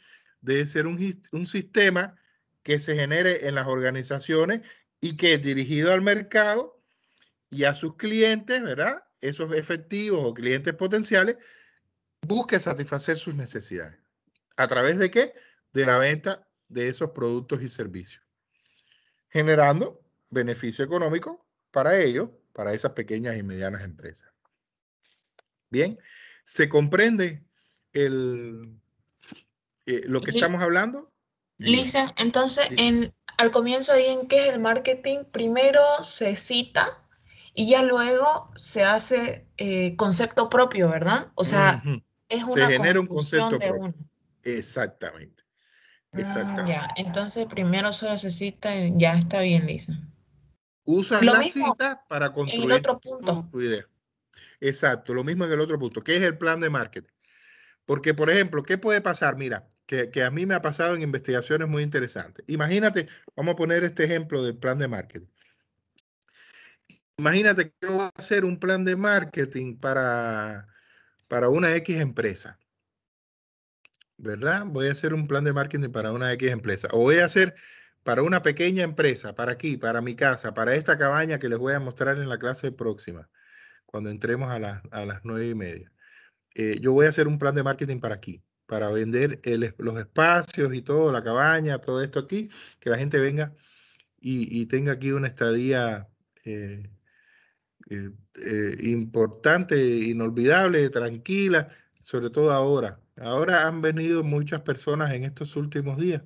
debe ser un, sistema que se genere en las organizaciones y que dirigido al mercado y a sus clientes, ¿verdad? Esos efectivos o clientes potenciales, busque satisfacer sus necesidades. ¿A través de qué? De la venta de esos productos y servicios, generando beneficio económico para ellos, para esas pequeñas y medianas empresas. Bien, ¿se comprende el, eh, lo que estamos hablando? lisa entonces en, al comienzo ahí en qué es el marketing, primero se cita y ya luego se hace eh, concepto propio, ¿verdad? O sea, es una se genera un concepto propio. Exactamente. Ah, Exactamente. ya. Entonces primero solo se cita y ya está bien, Lisa. Usa la cita para construir en el otro punto. tu idea. Exacto, lo mismo en el otro punto, ¿Qué es el plan de marketing. Porque, por ejemplo, ¿qué puede pasar? Mira, que, a mí me ha pasado en investigaciones muy interesantes. Imagínate, vamos a poner este ejemplo del plan de marketing. Imagínate que voy a hacer un plan de marketing para, para una X empresa. ¿verdad? Voy a hacer un plan de marketing para una X empresa. O voy a hacer para una pequeña empresa, para aquí, para mi casa, para esta cabaña que les voy a mostrar en la clase próxima, cuando entremos a, a las nueve y media. Eh, yo voy a hacer un plan de marketing para aquí, para vender los espacios y todo, la cabaña, todo esto aquí, que la gente venga y, tenga aquí una estadía eh, eh, importante, inolvidable, tranquila, sobre todo ahora, Ahora han venido muchas personas en estos últimos días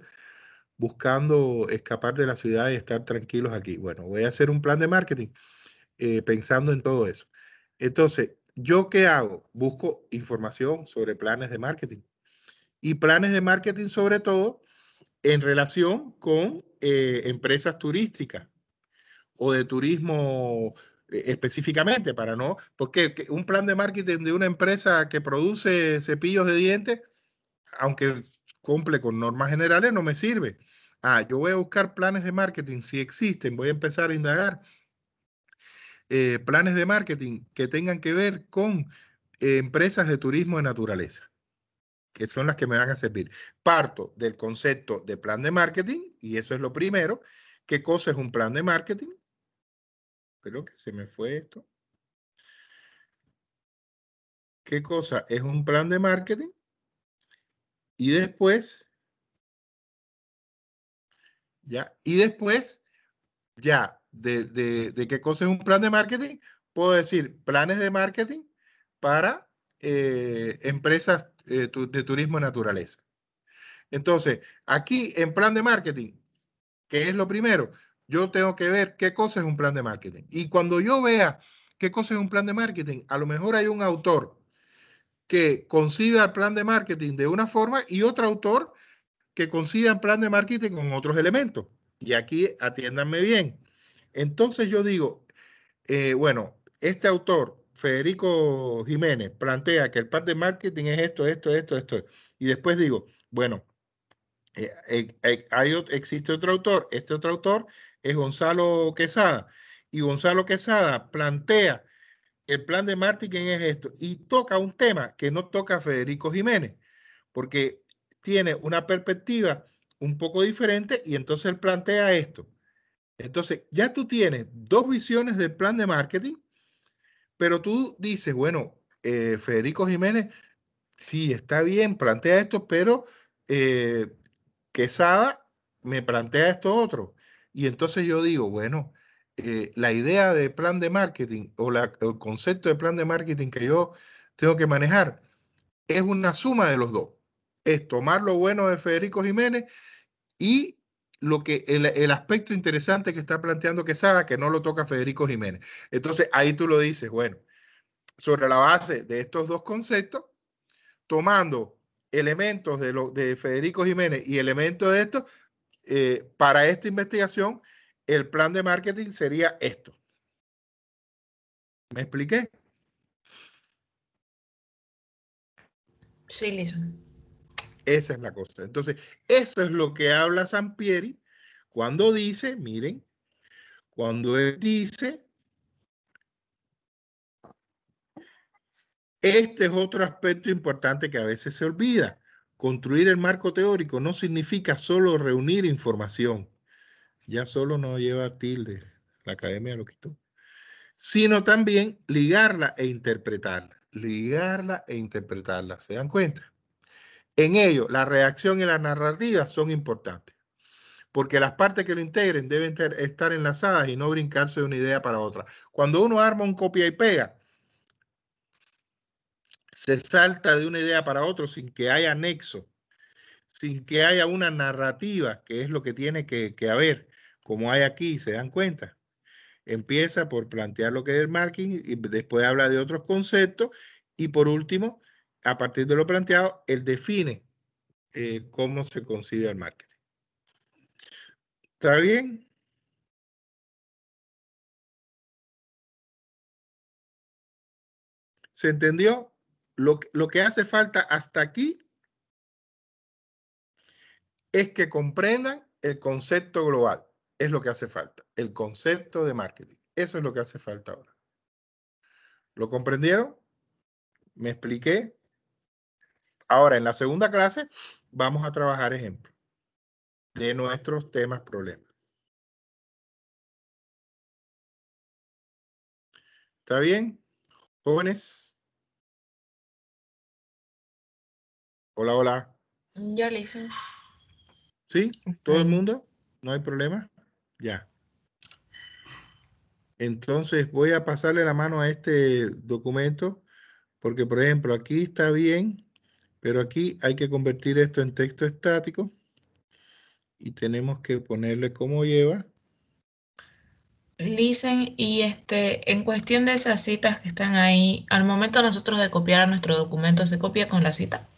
buscando escapar de la ciudad y estar tranquilos aquí. Bueno, voy a hacer un plan de marketing eh, pensando en todo eso. Entonces, ¿yo qué hago? Busco información sobre planes de marketing y planes de marketing sobre todo en relación con eh, empresas turísticas o de turismo e-, específicamente para no, porque un plan de marketing de una empresa que produce cepillos de dientes, aunque cumple con normas generales, no me sirve. Ah, yo voy a buscar planes de marketing, si existen, voy a empezar a indagar eh, planes de marketing que tengan que ver con eh, empresas de turismo de naturaleza, que son las que me van a servir. Parto del concepto de plan de marketing, y eso es lo primero, qué cosa es un plan de marketing, Creo que se me fue esto. ¿Qué cosa? Es un plan de marketing. Y después, ya, y después, ya, de, qué cosa es un plan de marketing, puedo decir planes de marketing para eh, empresas eh, de turismo naturaleza. Entonces, aquí en plan de marketing, ¿qué es lo primero? yo tengo que ver qué cosa es un plan de marketing. Y cuando yo vea qué cosa es un plan de marketing, a lo mejor hay un autor que conciba el plan de marketing de una forma y otro autor que conciba el plan de marketing con otros elementos. Y aquí atiéndanme bien. Entonces yo digo, eh, bueno, este autor, Federico Jiménez, plantea que el plan de marketing es esto, esto, esto, esto. Y después digo, bueno, eh, eh, hay, existe otro autor, este otro autor es Gonzalo Quesada. Y Gonzalo Quesada plantea el plan de marketing es esto y toca un tema que no toca Federico Jiménez, porque tiene una perspectiva un poco diferente y entonces él plantea esto. Entonces, ya tú tienes dos visiones del plan de marketing, pero tú dices, bueno, eh, Federico Jiménez, sí, está bien, plantea esto, pero eh, Quesada me plantea esto otro. Y entonces yo digo, bueno, eh, la idea de plan de marketing o el concepto de plan de marketing que yo tengo que manejar es una suma de los dos. Es tomar lo bueno de Federico Jiménez y lo que el, aspecto interesante que está planteando que Quesada, que no lo toca Federico Jiménez. Entonces ahí tú lo dices, bueno, sobre la base de estos dos conceptos, tomando elementos de, lo, de Federico Jiménez y elementos de esto, eh, para esta investigación, el plan de marketing sería esto. ¿Me expliqué? Sí, listo. Esa es la cosa. Entonces, eso es lo que habla Sampieri cuando dice, miren, cuando él dice, este es otro aspecto importante que a veces se olvida. Construir el marco teórico no significa solo reunir información. Ya solo no lleva tilde, la academia lo quitó. Sino también ligarla e interpretarla. Ligarla e interpretarla. ¿Se dan cuenta? En ello, la reacción y la narrativa son importantes, porque las partes que lo integren deben estar enlazadas y no brincarse de una idea para otra. Cuando uno arma un copia y pega, se salta de una idea para otra sin que haya anexo, sin que haya una narrativa, que es lo que tiene que, haber, como hay aquí, ¿se dan cuenta? Empieza por plantear lo que es el marketing y después habla de otros conceptos y por último, a partir de lo planteado, él define eh, cómo se concibe el marketing. ¿Está bien? ¿Se entendió? Lo, que hace falta hasta aquí es que comprendan el concepto global. Es lo que hace falta, el concepto de marketing. Eso es lo que hace falta ahora. ¿Lo comprendieron? ¿Me expliqué? Ahora, en la segunda clase vamos a trabajar ejemplos de nuestros temas problemas. ¿Está bien? Jóvenes. Hola, hola. Ya le ¿Sí? ¿Todo el mundo? ¿No hay problema? Ya. Entonces voy a pasarle la mano a este documento porque, por ejemplo, aquí está bien, pero aquí hay que convertir esto en texto estático y tenemos que ponerle cómo lleva. Listen, y este, en cuestión de esas citas que están ahí, al momento nosotros de copiar a nuestro documento, ¿se copia con la cita?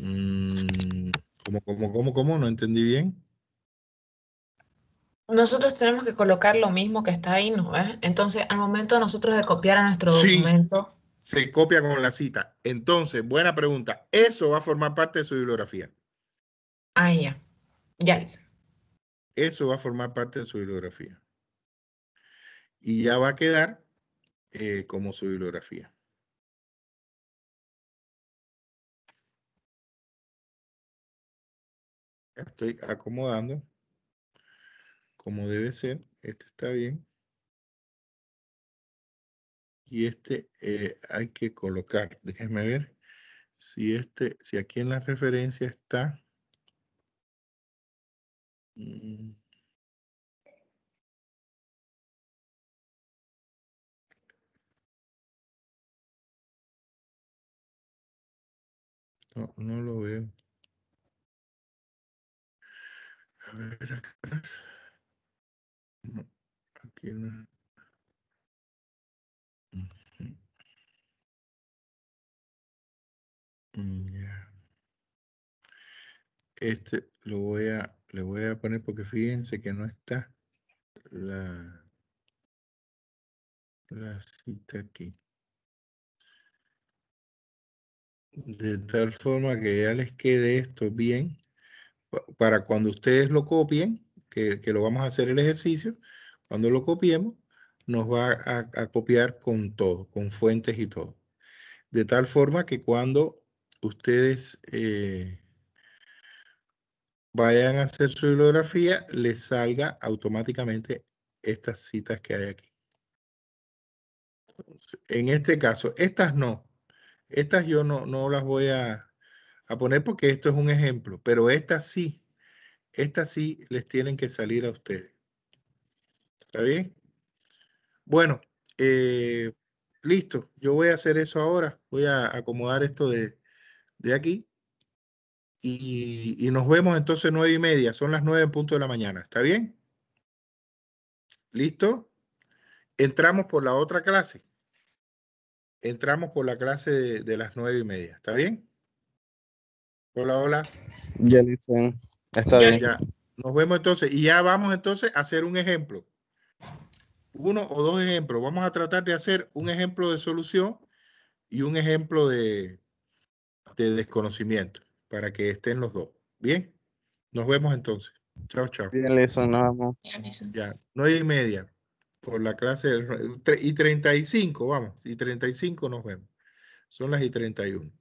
Mm. ¿Cómo, cómo, cómo, cómo? No entendí bien. Nosotros tenemos que colocar lo mismo que está ahí, ¿no Entonces, al momento de nosotros de copiar a nuestro documento. Se copia con la cita. Entonces, buena pregunta. Eso va a formar parte de su bibliografía. Ahí ya. Ya, Lisa. Eso va a formar parte de su bibliografía. Y ya va a quedar eh, como su bibliografía. estoy acomodando como debe ser. Este está bien. Y este eh, hay que colocar. Déjenme ver si este, si aquí en la referencia está. Mm. No, no lo veo. Mm, este lo voy a, le voy a poner porque fíjense que no está la, la cita aquí. De tal forma que ya les quede esto bien para cuando ustedes lo copien, que, lo vamos a hacer el ejercicio, cuando lo copiemos, nos va a, copiar con todo, con fuentes y todo. De tal forma que cuando ustedes eh, vayan a hacer su bibliografía, les salga automáticamente estas citas que hay aquí. En este caso, estas no. Estas yo no las voy a, a poner porque esto es un ejemplo, pero estas sí, estas sí les tienen que salir a ustedes. ¿Está bien? Bueno, eh, listo, yo voy a hacer eso ahora, voy a acomodar esto de, aquí y, nos vemos entonces nueve y media, son las nueve en punto de la mañana, ¿está bien? ¿Listo? Entramos por la otra clase. Entramos por la clase de las nueve y media, ¿está bien? Hola, hola. Ya listo. Está bien. Ya. Nos vemos entonces. Y ya vamos entonces a hacer un ejemplo. Uno o dos ejemplos. Vamos a tratar de hacer un ejemplo de solución y un ejemplo de, desconocimiento para que estén los dos. Bien. Nos vemos entonces. Chao, chao. Bien, eso Ya, nueve y media por la clase treinta y 35, vamos, y 35 nos vemos. Son las y 31.